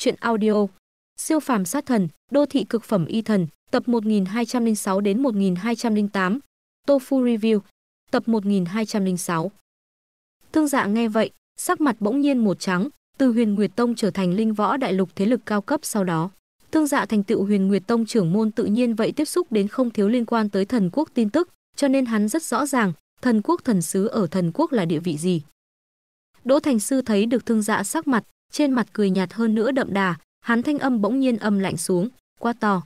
Chuyện audio. Siêu phàm sát thần, đô thị cực phẩm y thần, tập 1206 đến 1208. Tofu Review, tập 1206. Thương dạ nghe vậy, sắc mặt bỗng nhiên một trắng, từ Huyền Nguyệt Tông trở thành linh võ đại lục thế lực cao cấp sau đó. Thương dạ thành tựu Huyền Nguyệt Tông trưởng môn tự nhiên vậy tiếp xúc đến không thiếu liên quan tới thần quốc tin tức, cho nên hắn rất rõ ràng, thần quốc thần sứ ở thần quốc là địa vị gì. Đỗ Thành Sư thấy được thương dạ sắc mặt, trên mặt cười nhạt hơn nữa đậm đà, hắn thanh âm bỗng nhiên âm lạnh xuống, quá to.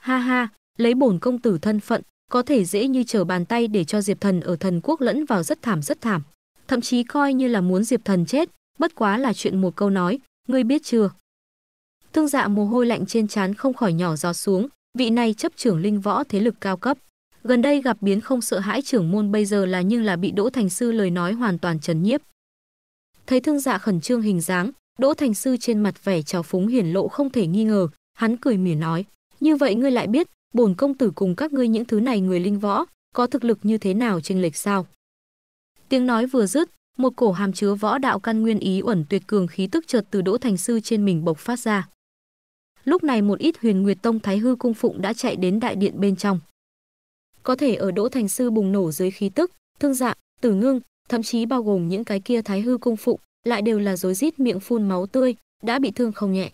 Ha ha, lấy bổn công tử thân phận, có thể dễ như trở bàn tay để cho Diệp Thần ở thần quốc lẫn vào rất thảm rất thảm, thậm chí coi như là muốn Diệp Thần chết, bất quá là chuyện một câu nói, ngươi biết chưa? Thương dạ mồ hôi lạnh trên trán không khỏi nhỏ giọt xuống, vị này chấp trưởng linh võ thế lực cao cấp. Gần đây gặp biến không sợ hãi trưởng môn bây giờ là nhưng là bị Đỗ Thành Sư lời nói hoàn toàn trấn nhiếp. Thấy thương dạ khẩn trương hình dáng, Đỗ Thành Sư trên mặt vẻ trào phúng hiển lộ không thể nghi ngờ, hắn cười mỉa nói, như vậy ngươi lại biết, bổn công tử cùng các ngươi những thứ này người linh võ, có thực lực như thế nào trên lệch sao? Tiếng nói vừa dứt, một cổ hàm chứa võ đạo căn nguyên ý ẩn tuyệt cường khí tức chợt từ Đỗ Thành Sư trên mình bộc phát ra. Lúc này một ít Huyền Nguyệt Tông Thái Hư cung phụng đã chạy đến đại điện bên trong. Có thể ở Đỗ Thành Sư bùng nổ dưới khí tức, thương dạ, Tử Ngưng, thậm chí bao gồm những cái kia Thái Hư cung phụng, lại đều là rối rít miệng phun máu tươi, đã bị thương không nhẹ.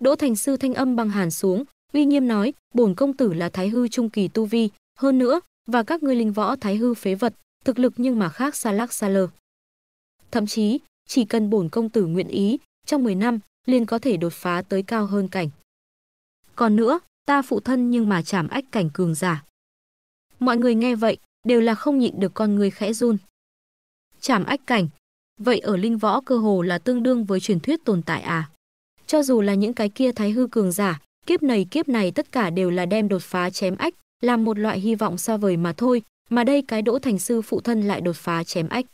Đỗ Thành Sư thanh âm bằng hàn xuống, uy nghiêm nói, bổn công tử là thái hư trung kỳ tu vi, hơn nữa, và các ngươi linh võ thái hư phế vật, thực lực nhưng mà khác xa lắc xa lờ. Thậm chí, chỉ cần bổn công tử nguyện ý, trong 10 năm, liền có thể đột phá tới cao hơn cảnh. Còn nữa, ta phụ thân nhưng mà chảm ách cảnh cường giả. Mọi người nghe vậy, đều là không nhịn được con người khẽ run. Chảm ách cảnh, Vậy ở linh võ cơ hồ là tương đương với truyền thuyết tồn tại à? Cho dù là những cái kia thái hư cường giả, kiếp này kiếp này tất cả đều là đem đột phá chém ách, làm một loại hy vọng xa vời mà thôi, mà đây cái đỗ thành sư phụ thân lại đột phá chém ách.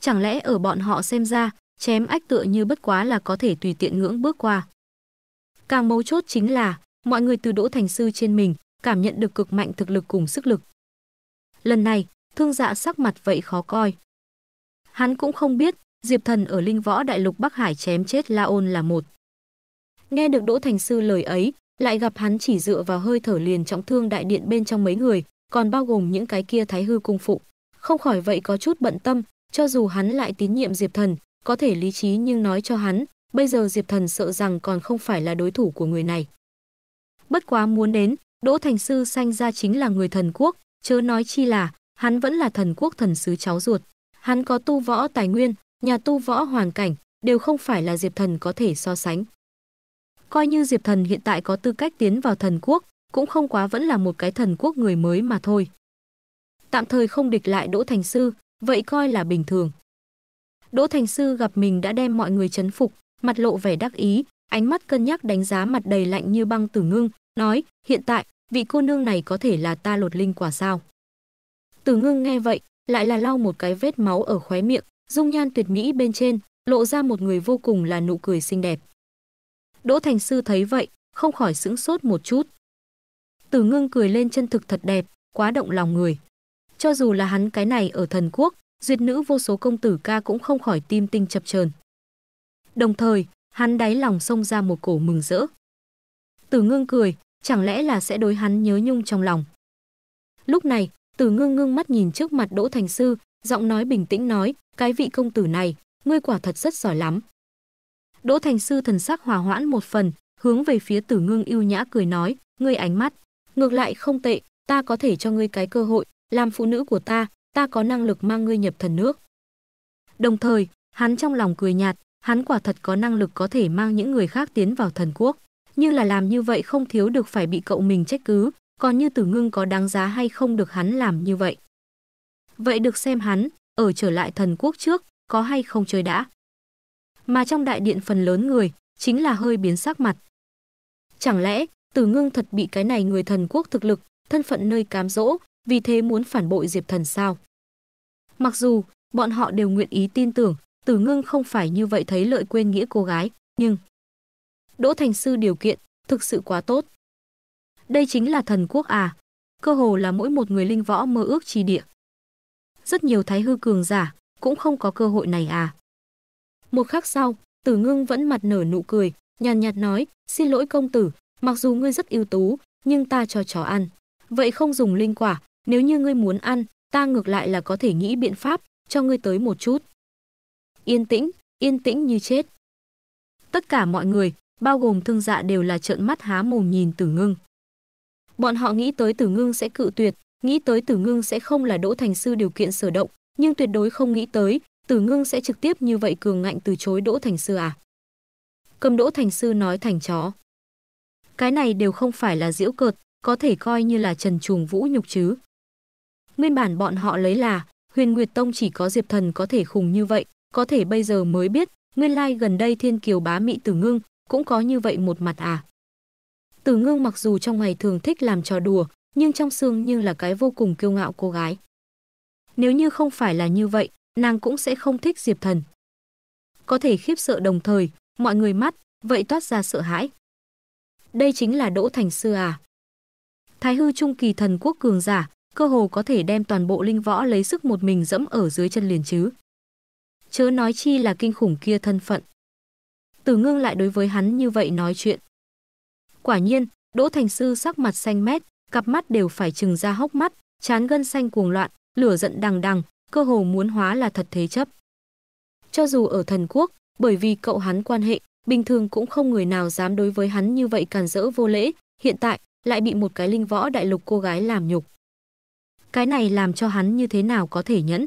Chẳng lẽ ở bọn họ xem ra, chém ách tựa như bất quá là có thể tùy tiện ngưỡng bước qua. Càng mấu chốt chính là, mọi người từ đỗ thành sư trên mình, cảm nhận được cực mạnh thực lực cùng sức lực. Lần này, thương dạ sắc mặt vậy khó coi. Hắn cũng không biết, Diệp Thần ở Linh Võ Đại Lục Bắc Hải chém chết La Ôn là một. Nghe được Đỗ Thành Sư lời ấy, lại gặp hắn chỉ dựa vào hơi thở liền trọng thương đại điện bên trong mấy người, còn bao gồm những cái kia thái hư cung phụ. Không khỏi vậy có chút bận tâm, cho dù hắn lại tín nhiệm Diệp Thần, có thể lý trí nhưng nói cho hắn, bây giờ Diệp Thần sợ rằng còn không phải là đối thủ của người này. Bất quá muốn đến, Đỗ Thành Sư sanh ra chính là người thần quốc, chớ nói chi là, hắn vẫn là thần quốc thần sứ cháu ruột. Hắn có tu võ tài nguyên, nhà tu võ hoàn cảnh, đều không phải là Diệp Thần có thể so sánh. Coi như Diệp Thần hiện tại có tư cách tiến vào thần quốc, cũng không quá vẫn là một cái thần quốc người mới mà thôi. Tạm thời không địch lại Đỗ Thành Sư, vậy coi là bình thường. Đỗ Thành Sư gặp mình đã đem mọi người chấn phục, mặt lộ vẻ đắc ý, ánh mắt cân nhắc đánh giá mặt đầy lạnh như băng tử ngưng, nói, hiện tại, vị cô nương này có thể là ta lột linh quả sao. Tử ngưng nghe vậy, lại là lau một cái vết máu ở khóe miệng, dung nhan tuyệt mỹ bên trên, lộ ra một người vô cùng là nụ cười xinh đẹp. Đỗ Thành Sư thấy vậy, không khỏi sững sốt một chút. Tử Ngưng cười lên chân thực thật đẹp, quá động lòng người. Cho dù là hắn cái này ở thần quốc, duyệt nữ vô số công tử ca cũng không khỏi tim tinh chập chờn. Đồng thời, hắn đáy lòng xông ra một cổ mừng rỡ. Tử Ngưng cười, chẳng lẽ là sẽ đối hắn nhớ nhung trong lòng. Lúc này, Tử ngưng ngưng mắt nhìn trước mặt Đỗ Thành Sư, giọng nói bình tĩnh nói, cái vị công tử này, ngươi quả thật rất giỏi lắm. Đỗ Thành Sư thần sắc hòa hoãn một phần, hướng về phía Tử Ngưng yêu nhã cười nói, ngươi ánh mắt, ngược lại không tệ, ta có thể cho ngươi cái cơ hội, làm phụ nữ của ta, ta có năng lực mang ngươi nhập thần nước. Đồng thời, hắn trong lòng cười nhạt, hắn quả thật có năng lực có thể mang những người khác tiến vào thần quốc, nhưng là làm như vậy không thiếu được phải bị cậu mình trách cứ, còn như tử ngưng có đáng giá hay không được hắn làm như vậy. Vậy được xem hắn, ở trở lại thần quốc trước, có hay không chơi đã. Mà trong đại điện phần lớn người, chính là hơi biến sắc mặt. Chẳng lẽ, tử ngưng thật bị cái này người thần quốc thực lực, thân phận nơi cám dỗ, vì thế muốn phản bội diệp thần sao? Mặc dù, bọn họ đều nguyện ý tin tưởng, tử ngưng không phải như vậy thấy lợi quên nghĩa cô gái, nhưng... Đỗ Thành Sư điều kiện, thực sự quá tốt. Đây chính là thần quốc à, cơ hồ là mỗi một người linh võ mơ ước chi địa. Rất nhiều thái hư cường giả cũng không có cơ hội này à. Một khắc sau, Tử Ngưng vẫn mặt nở nụ cười, nhàn nhạt nói, "Xin lỗi công tử, mặc dù ngươi rất ưu tú, nhưng ta cho chó ăn. Vậy không dùng linh quả, nếu như ngươi muốn ăn, ta ngược lại là có thể nghĩ biện pháp cho ngươi tới một chút." Yên tĩnh, yên tĩnh như chết. Tất cả mọi người, bao gồm thương dạ đều là trợn mắt há mồm nhìn Tử Ngưng. Bọn họ nghĩ tới Tử Ngưng sẽ cự tuyệt, nghĩ tới Tử Ngưng sẽ không là Đỗ Thành Sư điều kiện sở động, nhưng tuyệt đối không nghĩ tới Tử Ngưng sẽ trực tiếp như vậy cường ngạnh từ chối Đỗ Thành Sư à. Cầm Đỗ Thành Sư nói thành chó. Cái này đều không phải là diễu cợt, có thể coi như là trần trùng vũ nhục chứ. Nguyên bản bọn họ lấy là, huyền Nguyệt Tông chỉ có Diệp Thần có thể khùng như vậy, có thể bây giờ mới biết, nguyên lai gần đây thiên kiều bá mị tử ngưng, cũng có như vậy một mặt à. Từ ngưng mặc dù trong ngày thường thích làm trò đùa, nhưng trong xương như là cái vô cùng kiêu ngạo cô gái. Nếu như không phải là như vậy, nàng cũng sẽ không thích Diệp Thần. Có thể khiếp sợ đồng thời, mọi người mắt, vậy toát ra sợ hãi. Đây chính là Đỗ Thành Sư à. Thái hư trung kỳ thần quốc cường giả, cơ hồ có thể đem toàn bộ linh võ lấy sức một mình dẫm ở dưới chân liền chứ. Chớ nói chi là kinh khủng kia thân phận. Tử ngưng lại đối với hắn như vậy nói chuyện. Quả nhiên, Đỗ Thành Sư sắc mặt xanh mét, cặp mắt đều phải trừng ra hốc mắt, chán gân xanh cuồng loạn, lửa giận đằng đằng, cơ hồ muốn hóa là thật thế chấp. Cho dù ở thần quốc, bởi vì cậu hắn quan hệ, bình thường cũng không người nào dám đối với hắn như vậy càn rỡ vô lễ, hiện tại lại bị một cái linh võ đại lục cô gái làm nhục. Cái này làm cho hắn như thế nào có thể nhẫn?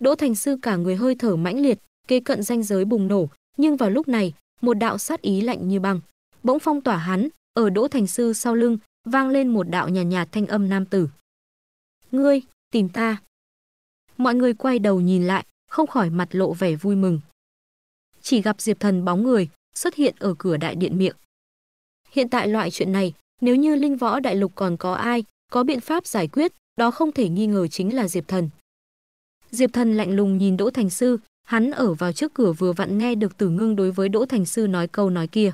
Đỗ Thành Sư cả người hơi thở mãnh liệt, kê cận ranh giới bùng nổ, nhưng vào lúc này, một đạo sát ý lạnh như băng bỗng phong tỏa hắn, ở Đỗ Thành Sư sau lưng, vang lên một đạo nhàn nhạt, nhạt thanh âm nam tử. Ngươi, tìm ta. Mọi người quay đầu nhìn lại, không khỏi mặt lộ vẻ vui mừng. Chỉ gặp Diệp Thần bóng người, xuất hiện ở cửa đại điện miệng. Hiện tại loại chuyện này, nếu như linh võ đại lục còn có ai, có biện pháp giải quyết, đó không thể nghi ngờ chính là Diệp Thần. Diệp Thần lạnh lùng nhìn Đỗ Thành Sư, hắn ở vào trước cửa vừa vặn nghe được Tử Ngưng đối với Đỗ Thành Sư nói câu nói kia.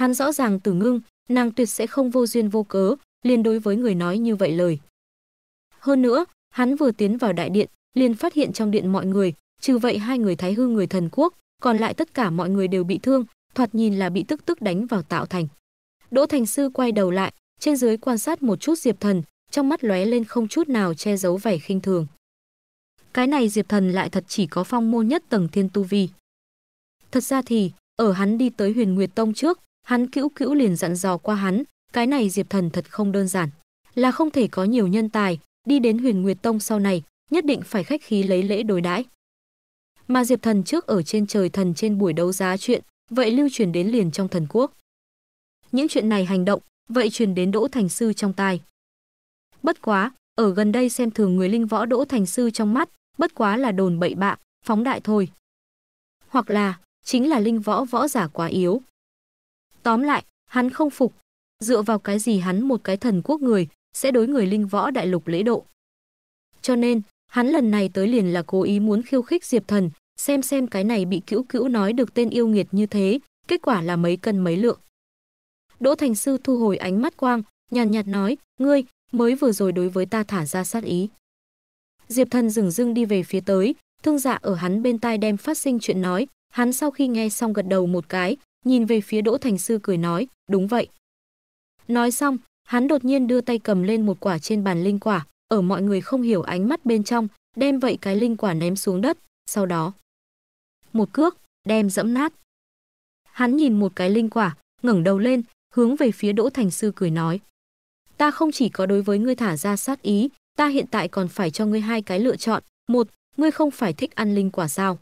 Hắn rõ ràng từ Ngưng, nàng tuyệt sẽ không vô duyên vô cớ liên đối với người nói như vậy lời. Hơn nữa, hắn vừa tiến vào đại điện, liền phát hiện trong điện mọi người, trừ vậy hai người Thái Hư người thần quốc, còn lại tất cả mọi người đều bị thương, thoạt nhìn là bị tức tức đánh vào tạo thành. Đỗ Thành Sư quay đầu lại, trên dưới quan sát một chút Diệp Thần, trong mắt lóe lên không chút nào che giấu vẻ khinh thường. Cái này Diệp Thần lại thật chỉ có phong môn nhất tầng thiên tu vi. Thật ra thì, ở hắn đi tới Huyền Nguyệt Tông trước, Hắn cữu cữu liền dặn dò qua hắn, cái này Diệp Thần thật không đơn giản, là không thể có nhiều nhân tài, đi đến Huyền Nguyệt Tông sau này, nhất định phải khách khí lấy lễ đối đãi. Mà Diệp Thần trước ở trên trời thần trên buổi đấu giá chuyện, vậy lưu truyền đến liền trong thần quốc. Những chuyện này hành động, vậy truyền đến Đỗ Thành Sư trong tai. Bất quá, ở gần đây xem thường người linh võ Đỗ Thành Sư trong mắt, bất quá là đồn bậy bạ, phóng đại thôi. Hoặc là, chính là linh võ võ giả quá yếu. Tóm lại, hắn không phục, dựa vào cái gì hắn một cái thần quốc người sẽ đối người linh võ đại lục lễ độ. Cho nên, hắn lần này tới liền là cố ý muốn khiêu khích Diệp Thần, xem xem cái này bị cữu cữu nói được tên yêu nghiệt như thế, kết quả là mấy cân mấy lượng. Đỗ Thành Sư thu hồi ánh mắt quang, nhàn nhạt nói, ngươi, mới vừa rồi đối với ta thả ra sát ý. Diệp Thần dừng dưng đi về phía tới, thương dạ ở hắn bên tai đem phát sinh chuyện nói, hắn sau khi nghe xong gật đầu một cái, nhìn về phía Đỗ Thành Sư cười nói, đúng vậy. Nói xong, hắn đột nhiên đưa tay cầm lên một quả trên bàn linh quả, ở mọi người không hiểu ánh mắt bên trong, đem vậy cái linh quả ném xuống đất, sau đó. Một cước, đem dẫm nát. Hắn nhìn một cái linh quả, ngẩng đầu lên, hướng về phía Đỗ Thành Sư cười nói. Ta không chỉ có đối với ngươi thả ra sát ý, ta hiện tại còn phải cho ngươi hai cái lựa chọn. Một, ngươi không phải thích ăn linh quả sao?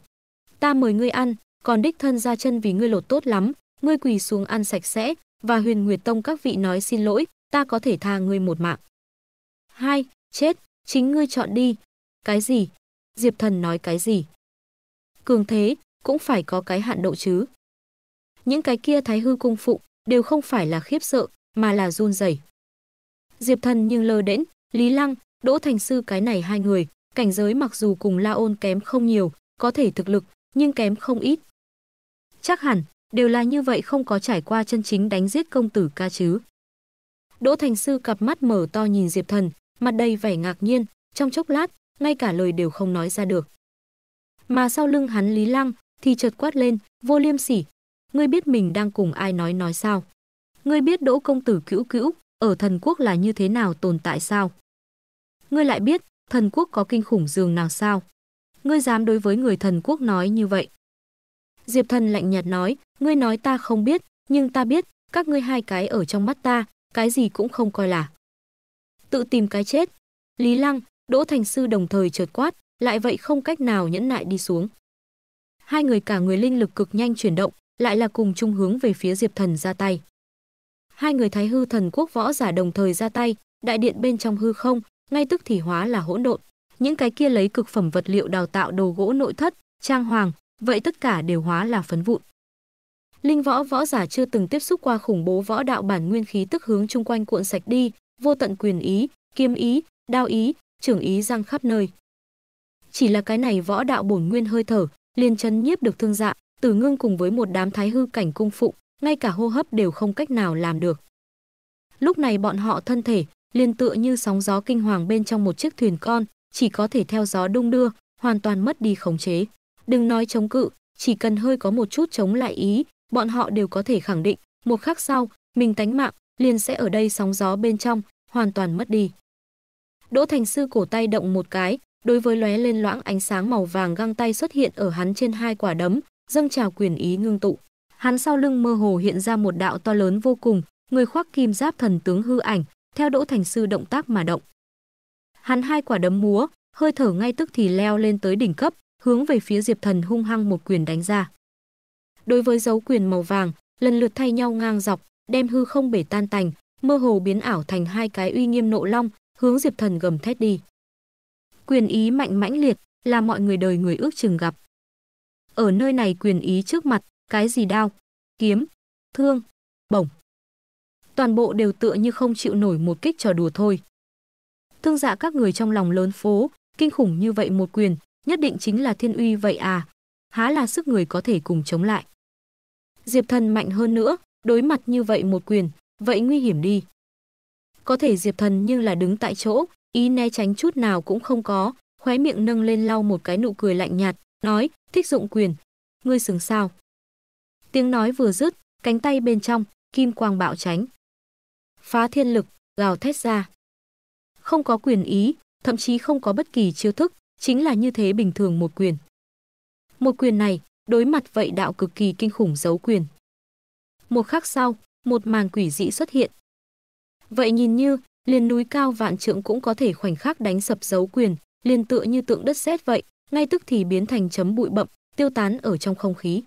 Ta mời ngươi ăn, còn đích thân ra chân vì ngươi lột tốt lắm, ngươi quỳ xuống ăn sạch sẽ, và huyền nguyệt tông các vị nói xin lỗi, ta có thể tha ngươi một mạng. Hai, chết, chính ngươi chọn đi. Cái gì? Diệp thần nói cái gì? Cường thế, cũng phải có cái hạn độ chứ. Những cái kia thái hư cung phụ đều không phải là khiếp sợ, mà là run rẩy. Diệp thần nhưng lơ đễnh, Lý Lăng, Đỗ Thành Sư cái này hai người, cảnh giới mặc dù cùng La Ôn kém không nhiều, có thể thực lực nhưng kém không ít. Chắc hẳn, đều là như vậy không có trải qua chân chính đánh giết công tử ca chứ. Đỗ Thành Sư cặp mắt mở to nhìn Diệp Thần, mặt đầy vẻ ngạc nhiên, trong chốc lát, ngay cả lời đều không nói ra được. Mà sau lưng hắn Lý Lăng thì chợt quát lên, "Vô Liêm Sỉ, ngươi biết mình đang cùng ai nói nói sao? Ngươi biết Đỗ công tử Cữu Cữu ở thần quốc là như thế nào tồn tại sao? Ngươi lại biết thần quốc có kinh khủng giường nào sao?" ngươi dám đối với người thần quốc nói như vậy. Diệp thần lạnh nhạt nói, ngươi nói ta không biết, nhưng ta biết, các ngươi hai cái ở trong mắt ta, cái gì cũng không coi là. Tự tìm cái chết. Lý Lăng, Đỗ Thành Sư đồng thời chợt quát, lại vậy không cách nào nhẫn nại đi xuống. Hai người cả người linh lực cực nhanh chuyển động, lại là cùng chung hướng về phía Diệp Thần ra tay. Hai người Thái Hư Thần Quốc võ giả đồng thời ra tay, đại điện bên trong hư không, ngay tức thì hóa là hỗn độn những cái kia lấy cực phẩm vật liệu đào tạo đồ gỗ nội thất, trang hoàng, vậy tất cả đều hóa là phấn vụn. Linh võ võ giả chưa từng tiếp xúc qua khủng bố võ đạo bản nguyên khí tức hướng chung quanh cuộn sạch đi, vô tận quyền ý, kiếm ý, đao ý, trưởng ý răng khắp nơi. Chỉ là cái này võ đạo bổn nguyên hơi thở, liền chấn nhiếp được thương dạ, tử ngưng cùng với một đám thái hư cảnh cung phụ, ngay cả hô hấp đều không cách nào làm được. Lúc này bọn họ thân thể, liền tựa như sóng gió kinh hoàng bên trong một chiếc thuyền con, chỉ có thể theo gió đung đưa, hoàn toàn mất đi khống chế. Đừng nói chống cự, chỉ cần hơi có một chút chống lại ý, bọn họ đều có thể khẳng định, một khắc sau, mình tánh mạng, liền sẽ ở đây sóng gió bên trong, hoàn toàn mất đi. Đỗ Thành Sư cổ tay động một cái, đối với lóe lên loãng ánh sáng màu vàng găng tay xuất hiện ở hắn trên hai quả đấm, dâng trào quyền ý ngưng tụ. Hắn sau lưng mơ hồ hiện ra một đạo to lớn vô cùng, người khoác kim giáp thần tướng hư ảnh, theo Đỗ Thành Sư động tác mà động, Hắn hai quả đấm múa, hơi thở ngay tức thì leo lên tới đỉnh cấp, hướng về phía Diệp Thần hung hăng một quyền đánh ra. Đối với dấu quyền màu vàng, lần lượt thay nhau ngang dọc, đem hư không bể tan tành, mơ hồ biến ảo thành hai cái uy nghiêm nộ long, hướng Diệp Thần gầm thét đi. Quyền ý mạnh mãnh liệt, là mọi người đời người ước chừng gặp. Ở nơi này quyền ý trước mặt, cái gì đao, kiếm, thương, bổng. Toàn bộ đều tựa như không chịu nổi một kích trò đùa thôi thương dạ các người trong lòng lớn phố, kinh khủng như vậy một quyền, nhất định chính là thiên uy vậy à? Há là sức người có thể cùng chống lại. Diệp Thần mạnh hơn nữa, đối mặt như vậy một quyền, vậy nguy hiểm đi. Có thể Diệp Thần nhưng là đứng tại chỗ, ý né tránh chút nào cũng không có, khóe miệng nâng lên lau một cái nụ cười lạnh nhạt, nói, thích dụng quyền. Ngươi xứng sao? Tiếng nói vừa dứt, cánh tay bên trong, kim quang bạo tránh. Phá thiên lực, gào thét ra không có quyền ý, thậm chí không có bất kỳ chiêu thức, chính là như thế bình thường một quyền. Một quyền này, đối mặt vậy đạo cực kỳ kinh khủng giấu quyền. Một khắc sau, một màn quỷ dị xuất hiện. Vậy nhìn như, liền núi cao vạn trượng cũng có thể khoảnh khắc đánh sập giấu quyền, liền tựa như tượng đất sét vậy, ngay tức thì biến thành chấm bụi bậm, tiêu tán ở trong không khí.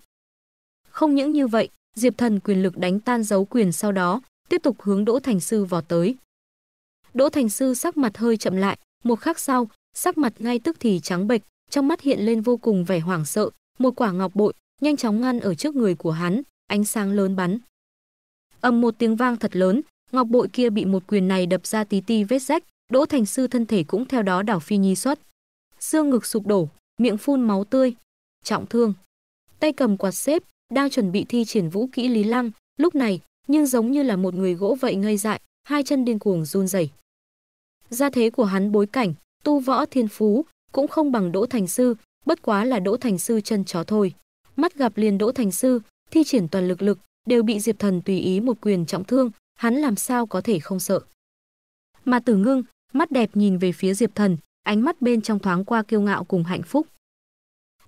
Không những như vậy, Diệp Thần quyền lực đánh tan giấu quyền sau đó, tiếp tục hướng Đỗ Thành Sư vào tới, Đỗ Thành Sư sắc mặt hơi chậm lại, một khắc sau, sắc mặt ngay tức thì trắng bệch, trong mắt hiện lên vô cùng vẻ hoảng sợ, một quả ngọc bội nhanh chóng ngăn ở trước người của hắn, ánh sáng lớn bắn. Ầm một tiếng vang thật lớn, ngọc bội kia bị một quyền này đập ra tí ti vết rách, Đỗ Thành Sư thân thể cũng theo đó đảo phi nhi xuất. Xương ngực sụp đổ, miệng phun máu tươi, trọng thương. Tay cầm quạt xếp, đang chuẩn bị thi triển vũ kỹ Lý Lăng, lúc này, nhưng giống như là một người gỗ vậy ngây dại, hai chân điên cuồng run rẩy gia thế của hắn bối cảnh, tu võ thiên phú, cũng không bằng Đỗ Thành Sư, bất quá là Đỗ Thành Sư chân chó thôi. Mắt gặp liền Đỗ Thành Sư, thi triển toàn lực lực, đều bị Diệp Thần tùy ý một quyền trọng thương, hắn làm sao có thể không sợ. Mà Tử Ngưng, mắt đẹp nhìn về phía Diệp Thần, ánh mắt bên trong thoáng qua kiêu ngạo cùng hạnh phúc.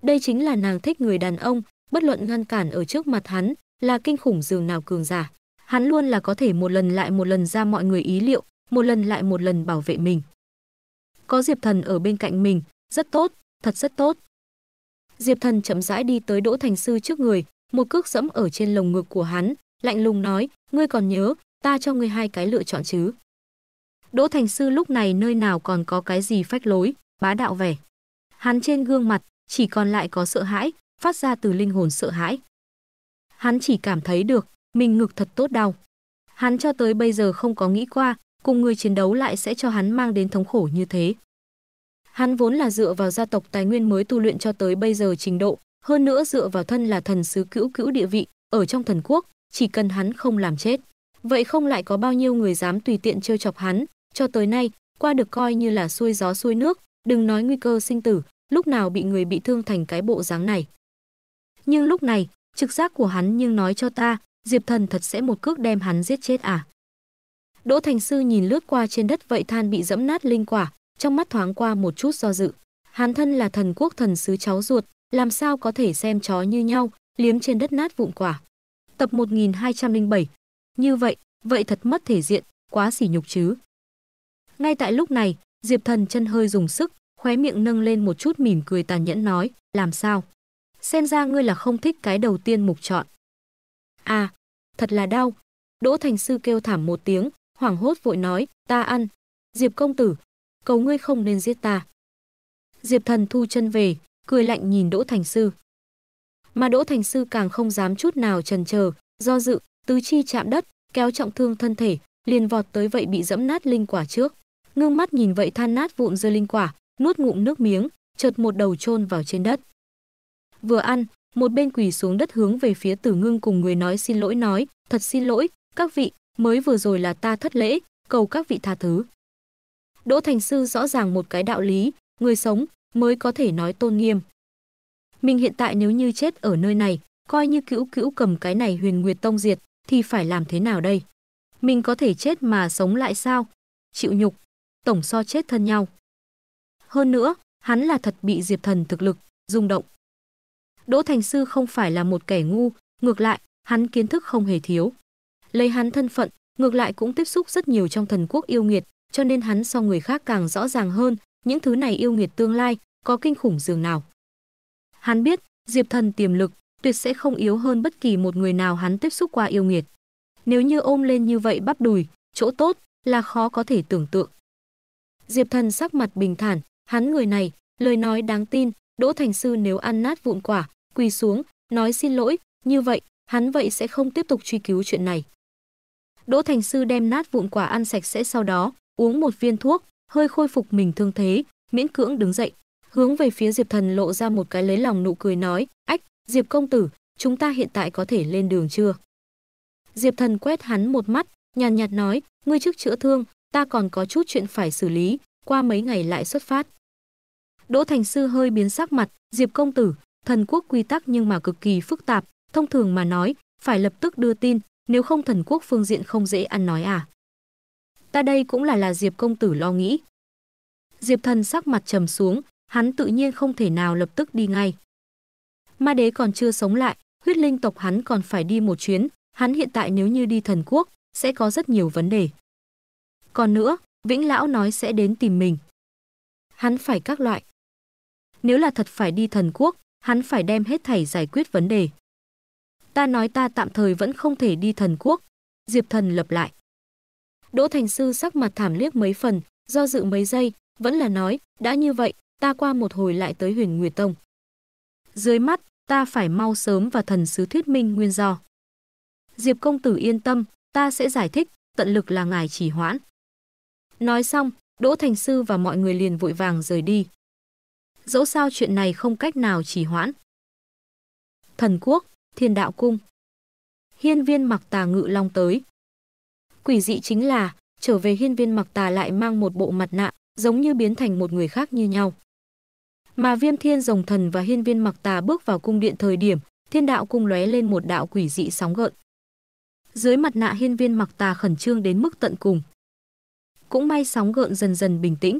Đây chính là nàng thích người đàn ông, bất luận ngăn cản ở trước mặt hắn, là kinh khủng dường nào cường giả. Hắn luôn là có thể một lần lại một lần ra mọi người ý liệu, một lần lại một lần bảo vệ mình. Có Diệp Thần ở bên cạnh mình, rất tốt, thật rất tốt. Diệp Thần chậm rãi đi tới Đỗ Thành Sư trước người, một cước dẫm ở trên lồng ngực của hắn, lạnh lùng nói, ngươi còn nhớ, ta cho ngươi hai cái lựa chọn chứ. Đỗ Thành Sư lúc này nơi nào còn có cái gì phách lối, bá đạo vẻ. Hắn trên gương mặt chỉ còn lại có sợ hãi, phát ra từ linh hồn sợ hãi. Hắn chỉ cảm thấy được, mình ngực thật tốt đau. Hắn cho tới bây giờ không có nghĩ qua, cùng người chiến đấu lại sẽ cho hắn mang đến thống khổ như thế. Hắn vốn là dựa vào gia tộc tài nguyên mới tu luyện cho tới bây giờ trình độ, hơn nữa dựa vào thân là thần sứ cữu cữu địa vị, ở trong thần quốc, chỉ cần hắn không làm chết. Vậy không lại có bao nhiêu người dám tùy tiện trêu chọc hắn, cho tới nay, qua được coi như là xuôi gió xuôi nước, đừng nói nguy cơ sinh tử, lúc nào bị người bị thương thành cái bộ dáng này. Nhưng lúc này, trực giác của hắn nhưng nói cho ta, Diệp Thần thật sẽ một cước đem hắn giết chết à? Đỗ Thành Sư nhìn lướt qua trên đất vậy than bị dẫm nát linh quả, trong mắt thoáng qua một chút do dự. Hán thân là thần quốc thần sứ cháu ruột, làm sao có thể xem chó như nhau, liếm trên đất nát vụn quả. Tập 1207. Như vậy, vậy thật mất thể diện, quá sỉ nhục chứ. Ngay tại lúc này, Diệp Thần chân hơi dùng sức, khóe miệng nâng lên một chút mỉm cười tàn nhẫn nói, làm sao? Xem ra ngươi là không thích cái đầu tiên mục chọn. À, thật là đau. Đỗ Thành Sư kêu thảm một tiếng, hoảng hốt vội nói, ta ăn. Diệp công tử, cầu ngươi không nên giết ta. Diệp thần thu chân về, cười lạnh nhìn Đỗ Thành Sư. Mà Đỗ Thành Sư càng không dám chút nào trần chờ, do dự, tứ chi chạm đất, kéo trọng thương thân thể, liền vọt tới vậy bị dẫm nát linh quả trước. ngưng mắt nhìn vậy than nát vụn rơi linh quả, nuốt ngụm nước miếng, chợt một đầu chôn vào trên đất. Vừa ăn, một bên quỳ xuống đất hướng về phía Tử Ngưng cùng người nói xin lỗi nói, thật xin lỗi, các vị, mới vừa rồi là ta thất lễ, cầu các vị tha thứ. Đỗ Thành Sư rõ ràng một cái đạo lý, người sống mới có thể nói tôn nghiêm. Mình hiện tại nếu như chết ở nơi này, coi như cữu cữu cầm cái này huyền nguyệt tông diệt, thì phải làm thế nào đây? Mình có thể chết mà sống lại sao? Chịu nhục, tổng so chết thân nhau. Hơn nữa, hắn là thật bị Diệp Thần thực lực, rung động. Đỗ Thành Sư không phải là một kẻ ngu, ngược lại, hắn kiến thức không hề thiếu. Lấy hắn thân phận, ngược lại cũng tiếp xúc rất nhiều trong thần quốc yêu nghiệt, cho nên hắn so người khác càng rõ ràng hơn, những thứ này yêu nghiệt tương lai có kinh khủng dường nào. Hắn biết, Diệp Thần tiềm lực tuyệt sẽ không yếu hơn bất kỳ một người nào hắn tiếp xúc qua yêu nghiệt. Nếu như ôm lên như vậy bắp đùi, chỗ tốt là khó có thể tưởng tượng. Diệp Thần sắc mặt bình thản, hắn người này, lời nói đáng tin, Đỗ Thành Sư nếu ăn nát vụn quả, quỳ xuống, nói xin lỗi, như vậy, hắn vậy sẽ không tiếp tục truy cứu chuyện này. Đỗ Thành Sư đem nát vụn quả ăn sạch sẽ sau đó, uống một viên thuốc, hơi khôi phục mình thương thế, miễn cưỡng đứng dậy, hướng về phía Diệp Thần lộ ra một cái lấy lòng nụ cười nói, "Ách, Diệp công tử, chúng ta hiện tại có thể lên đường chưa?" Diệp Thần quét hắn một mắt, nhàn nhạt nói, "Ngươi trước chữa thương, ta còn có chút chuyện phải xử lý, qua mấy ngày lại xuất phát." Đỗ Thành Sư hơi biến sắc mặt, "Diệp công tử, thần quốc quy tắc nhưng mà cực kỳ phức tạp, thông thường mà nói, phải lập tức đưa tin, nếu không thần quốc phương diện không dễ ăn nói à. Ta đây cũng là là Diệp công tử lo nghĩ. Diệp thần sắc mặt trầm xuống, hắn tự nhiên không thể nào lập tức đi ngay. Ma đế còn chưa sống lại, huyết linh tộc hắn còn phải đi một chuyến, hắn hiện tại nếu như đi thần quốc, sẽ có rất nhiều vấn đề. Còn nữa, Vĩnh Lão nói sẽ đến tìm mình. Hắn phải các loại. Nếu là thật phải đi thần quốc, hắn phải đem hết thảy giải quyết vấn đề. Ta nói ta tạm thời vẫn không thể đi thần quốc. Diệp thần lập lại. Đỗ Thành Sư sắc mặt thảm liếc mấy phần, do dự mấy giây, vẫn là nói, đã như vậy, ta qua một hồi lại tới huyền Nguyệt Tông. Dưới mắt, ta phải mau sớm và thần sứ thuyết minh nguyên do. Diệp công tử yên tâm, ta sẽ giải thích, tận lực là ngài chỉ hoãn. Nói xong, Đỗ Thành Sư và mọi người liền vội vàng rời đi. Dẫu sao chuyện này không cách nào chỉ hoãn. Thần quốc, Thiên đạo cung. Hiên viên mặc tà ngự long tới. Quỷ dị chính là, trở về hiên viên mặc tà lại mang một bộ mặt nạ, giống như biến thành một người khác như nhau. Mà viêm thiên rồng thần và hiên viên mặc tà bước vào cung điện thời điểm, thiên đạo cung lóe lên một đạo quỷ dị sóng gợn. Dưới mặt nạ hiên viên mặc tà khẩn trương đến mức tận cùng. Cũng may sóng gợn dần dần bình tĩnh.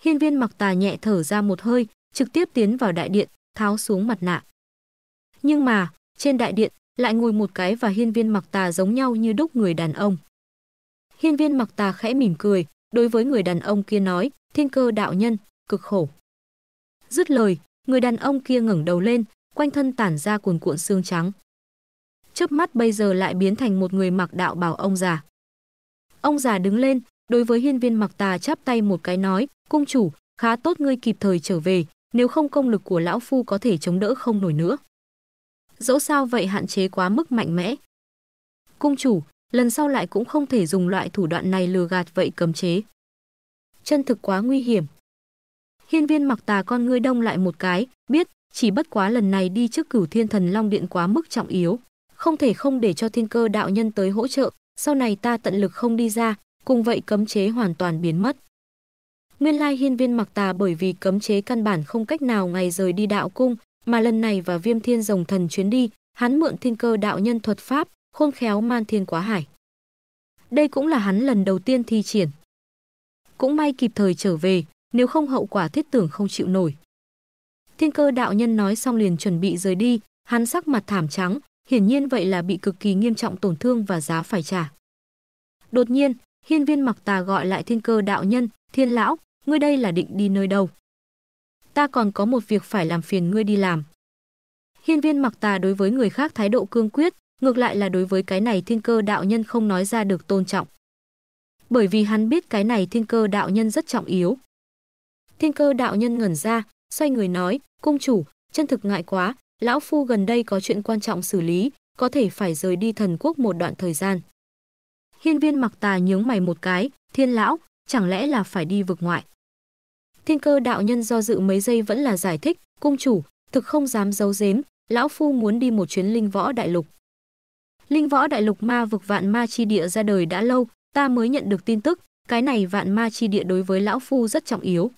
Hiên viên mặc tà nhẹ thở ra một hơi, trực tiếp tiến vào đại điện, tháo xuống mặt nạ. Nhưng mà, trên đại điện, lại ngồi một cái và hiên viên mặc tà giống nhau như đúc người đàn ông. Hiên viên mặc tà khẽ mỉm cười, đối với người đàn ông kia nói, thiên cơ đạo nhân, cực khổ. Dứt lời, người đàn ông kia ngẩng đầu lên, quanh thân tản ra cuồn cuộn xương trắng. Chớp mắt bây giờ lại biến thành một người mặc đạo bào ông già. Ông già đứng lên, đối với hiên viên mặc tà chắp tay một cái nói, cung chủ, khá tốt ngươi kịp thời trở về, nếu không công lực của lão phu có thể chống đỡ không nổi nữa dẫu sao vậy hạn chế quá mức mạnh mẽ. Cung chủ, lần sau lại cũng không thể dùng loại thủ đoạn này lừa gạt vậy cầm chế. Chân thực quá nguy hiểm. Hiên viên mặc tà con ngươi đông lại một cái, biết, chỉ bất quá lần này đi trước cửu thiên thần long điện quá mức trọng yếu. Không thể không để cho thiên cơ đạo nhân tới hỗ trợ, sau này ta tận lực không đi ra, cùng vậy cấm chế hoàn toàn biến mất. Nguyên lai hiên viên mặc tà bởi vì cấm chế căn bản không cách nào ngày rời đi đạo cung, mà lần này và viêm thiên rồng thần chuyến đi, hắn mượn thiên cơ đạo nhân thuật pháp, khôn khéo man thiên quá hải. Đây cũng là hắn lần đầu tiên thi triển. Cũng may kịp thời trở về, nếu không hậu quả thiết tưởng không chịu nổi. Thiên cơ đạo nhân nói xong liền chuẩn bị rời đi, hắn sắc mặt thảm trắng, hiển nhiên vậy là bị cực kỳ nghiêm trọng tổn thương và giá phải trả. Đột nhiên, hiên viên mặc tà gọi lại thiên cơ đạo nhân, thiên lão, ngươi đây là định đi nơi đâu? ta còn có một việc phải làm phiền ngươi đi làm. Hiên viên mặc tà đối với người khác thái độ cương quyết, ngược lại là đối với cái này thiên cơ đạo nhân không nói ra được tôn trọng. Bởi vì hắn biết cái này thiên cơ đạo nhân rất trọng yếu. Thiên cơ đạo nhân ngẩn ra, xoay người nói, cung chủ, chân thực ngại quá, lão phu gần đây có chuyện quan trọng xử lý, có thể phải rời đi thần quốc một đoạn thời gian. Hiên viên mặc tà nhướng mày một cái, thiên lão, chẳng lẽ là phải đi vực ngoại. Thiên cơ đạo nhân do dự mấy giây vẫn là giải thích, cung chủ, thực không dám giấu giếm, lão phu muốn đi một chuyến linh võ đại lục. Linh võ đại lục ma vực vạn ma chi địa ra đời đã lâu, ta mới nhận được tin tức, cái này vạn ma chi địa đối với lão phu rất trọng yếu.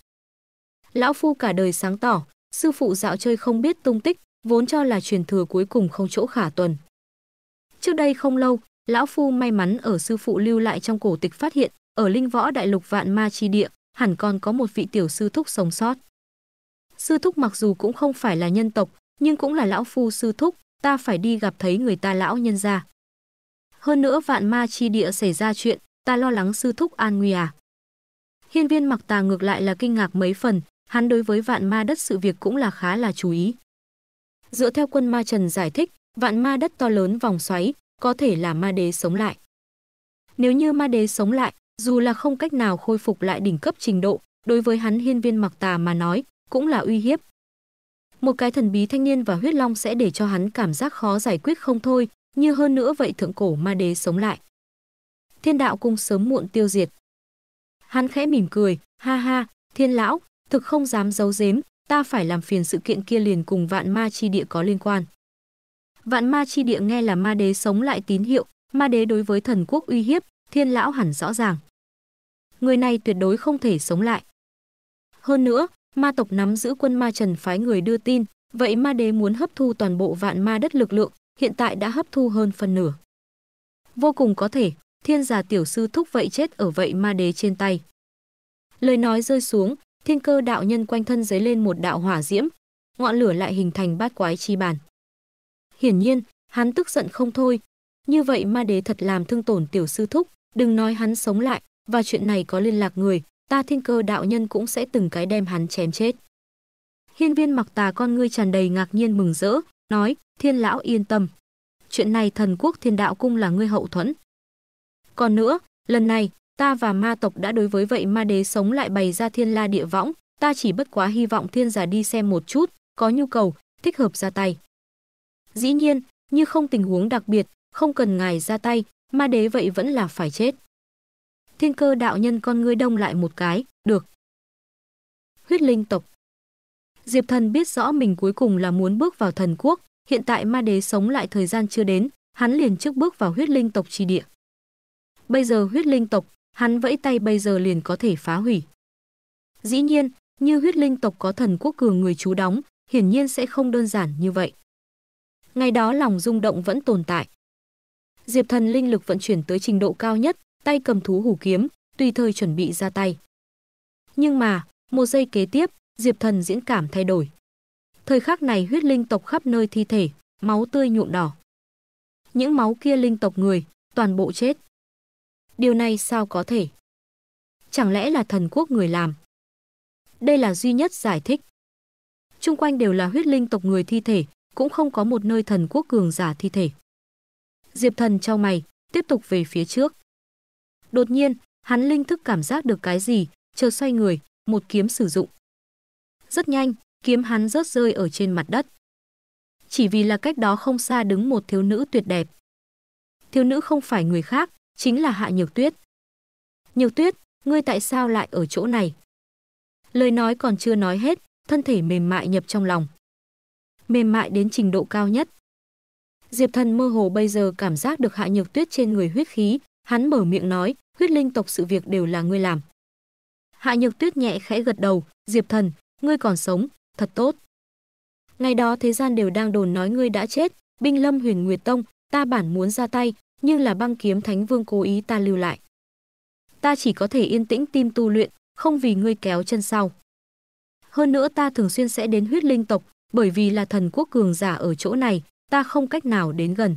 Lão phu cả đời sáng tỏ, sư phụ dạo chơi không biết tung tích, vốn cho là truyền thừa cuối cùng không chỗ khả tuần. Trước đây không lâu, lão phu may mắn ở sư phụ lưu lại trong cổ tịch phát hiện, ở linh võ đại lục vạn ma chi địa, hẳn còn có một vị tiểu sư thúc sống sót. Sư thúc mặc dù cũng không phải là nhân tộc, nhưng cũng là lão phu sư thúc, ta phải đi gặp thấy người ta lão nhân gia. Hơn nữa vạn ma chi địa xảy ra chuyện, ta lo lắng sư thúc an nguy à. Hiên viên mặc tà ngược lại là kinh ngạc mấy phần, hắn đối với vạn ma đất sự việc cũng là khá là chú ý. Dựa theo quân ma trần giải thích, vạn ma đất to lớn vòng xoáy, có thể là ma đế sống lại. Nếu như ma đế sống lại, dù là không cách nào khôi phục lại đỉnh cấp trình độ, đối với hắn hiên viên mặc tà mà nói, cũng là uy hiếp. Một cái thần bí thanh niên và huyết long sẽ để cho hắn cảm giác khó giải quyết không thôi, như hơn nữa vậy thượng cổ ma đế sống lại. Thiên đạo cung sớm muộn tiêu diệt. Hắn khẽ mỉm cười, ha ha, thiên lão, thực không dám giấu giếm, ta phải làm phiền sự kiện kia liền cùng vạn ma chi địa có liên quan. Vạn ma chi địa nghe là ma đế sống lại tín hiệu, ma đế đối với thần quốc uy hiếp, thiên lão hẳn rõ ràng người này tuyệt đối không thể sống lại. Hơn nữa, ma tộc nắm giữ quân ma trần phái người đưa tin, vậy ma đế muốn hấp thu toàn bộ vạn ma đất lực lượng, hiện tại đã hấp thu hơn phần nửa. Vô cùng có thể, thiên giả tiểu sư thúc vậy chết ở vậy ma đế trên tay. Lời nói rơi xuống, thiên cơ đạo nhân quanh thân giấy lên một đạo hỏa diễm, ngọn lửa lại hình thành bát quái chi bàn. Hiển nhiên, hắn tức giận không thôi, như vậy ma đế thật làm thương tổn tiểu sư thúc, đừng nói hắn sống lại, và chuyện này có liên lạc người, ta thiên cơ đạo nhân cũng sẽ từng cái đem hắn chém chết. Hiên viên mặc tà con ngươi tràn đầy ngạc nhiên mừng rỡ, nói, thiên lão yên tâm. Chuyện này thần quốc thiên đạo cung là ngươi hậu thuẫn. Còn nữa, lần này, ta và ma tộc đã đối với vậy ma đế sống lại bày ra thiên la địa võng, ta chỉ bất quá hy vọng thiên giả đi xem một chút, có nhu cầu, thích hợp ra tay. Dĩ nhiên, như không tình huống đặc biệt, không cần ngài ra tay, ma đế vậy vẫn là phải chết. Thiên cơ đạo nhân con ngươi đông lại một cái, được. Huyết linh tộc. Diệp thần biết rõ mình cuối cùng là muốn bước vào thần quốc, hiện tại ma đế sống lại thời gian chưa đến, hắn liền trước bước vào huyết linh tộc chi địa. Bây giờ huyết linh tộc, hắn vẫy tay bây giờ liền có thể phá hủy. Dĩ nhiên, như huyết linh tộc có thần quốc cường người chú đóng, hiển nhiên sẽ không đơn giản như vậy. Ngày đó lòng rung động vẫn tồn tại. Diệp thần linh lực vận chuyển tới trình độ cao nhất, tay cầm thú hủ kiếm, tùy thời chuẩn bị ra tay. Nhưng mà, một giây kế tiếp, Diệp Thần diễn cảm thay đổi. Thời khắc này huyết linh tộc khắp nơi thi thể, máu tươi nhuộm đỏ. Những máu kia linh tộc người, toàn bộ chết. Điều này sao có thể? Chẳng lẽ là thần quốc người làm? Đây là duy nhất giải thích. Trung quanh đều là huyết linh tộc người thi thể, cũng không có một nơi thần quốc cường giả thi thể. Diệp Thần trao mày, tiếp tục về phía trước. Đột nhiên, hắn linh thức cảm giác được cái gì, chợt xoay người, một kiếm sử dụng. Rất nhanh, kiếm hắn rớt rơi ở trên mặt đất. Chỉ vì là cách đó không xa đứng một thiếu nữ tuyệt đẹp. Thiếu nữ không phải người khác, chính là Hạ Nhược Tuyết. Nhược Tuyết, ngươi tại sao lại ở chỗ này? Lời nói còn chưa nói hết, thân thể mềm mại nhập trong lòng. Mềm mại đến trình độ cao nhất. Diệp Thần mơ hồ bây giờ cảm giác được Hạ Nhược Tuyết trên người huyết khí, hắn mở miệng nói, huyết linh tộc sự việc đều là ngươi làm. Hạ Nhược Tuyết nhẹ khẽ gật đầu, Diệp Thần, ngươi còn sống, thật tốt. Ngày đó thế gian đều đang đồn nói ngươi đã chết, binh lâm huyền nguyệt tông, ta bản muốn ra tay, nhưng là băng kiếm thánh vương cố ý ta lưu lại. Ta chỉ có thể yên tĩnh tim tu luyện, không vì ngươi kéo chân sau. Hơn nữa ta thường xuyên sẽ đến huyết linh tộc, bởi vì là thần quốc cường giả ở chỗ này, ta không cách nào đến gần.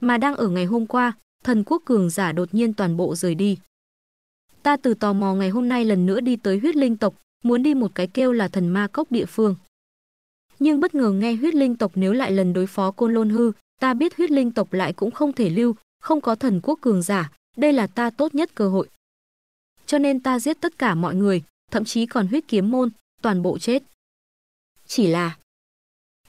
Mà đang ở ngày hôm qua, thần quốc cường giả đột nhiên toàn bộ rời đi. Ta từ tò mò ngày hôm nay lần nữa đi tới huyết linh tộc, muốn đi một cái kêu là thần ma cốc địa phương. Nhưng bất ngờ nghe huyết linh tộc nếu lại lần đối phó côn lôn hư, ta biết huyết linh tộc lại cũng không thể lưu, không có thần quốc cường giả, đây là ta tốt nhất cơ hội. Cho nên ta giết tất cả mọi người, thậm chí còn huyết kiếm môn, toàn bộ chết. Chỉ là...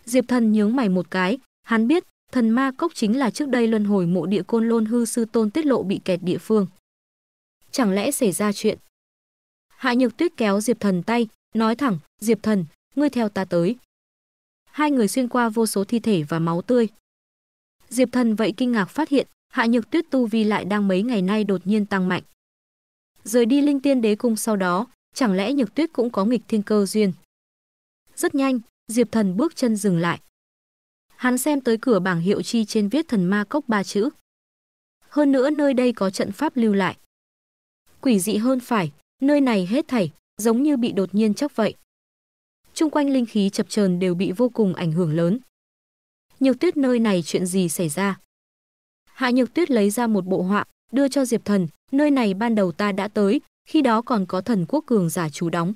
Diệp thần nhướng mày một cái, hắn biết Thần ma cốc chính là trước đây luân hồi mộ địa côn lôn hư sư tôn tiết lộ bị kẹt địa phương. Chẳng lẽ xảy ra chuyện? Hạ nhược tuyết kéo Diệp thần tay, nói thẳng, Diệp thần, ngươi theo ta tới. Hai người xuyên qua vô số thi thể và máu tươi. Diệp thần vậy kinh ngạc phát hiện, hạ nhược tuyết tu vi lại đang mấy ngày nay đột nhiên tăng mạnh. Rời đi linh tiên đế cung sau đó, chẳng lẽ nhược tuyết cũng có nghịch thiên cơ duyên. Rất nhanh, Diệp thần bước chân dừng lại. Hắn xem tới cửa bảng hiệu chi trên viết thần ma cốc ba chữ. Hơn nữa nơi đây có trận pháp lưu lại. Quỷ dị hơn phải, nơi này hết thảy, giống như bị đột nhiên chốc vậy. Trung quanh linh khí chập chờn đều bị vô cùng ảnh hưởng lớn. Nhược tuyết nơi này chuyện gì xảy ra? Hạ nhược tuyết lấy ra một bộ họa, đưa cho Diệp Thần, nơi này ban đầu ta đã tới, khi đó còn có thần quốc cường giả chú đóng.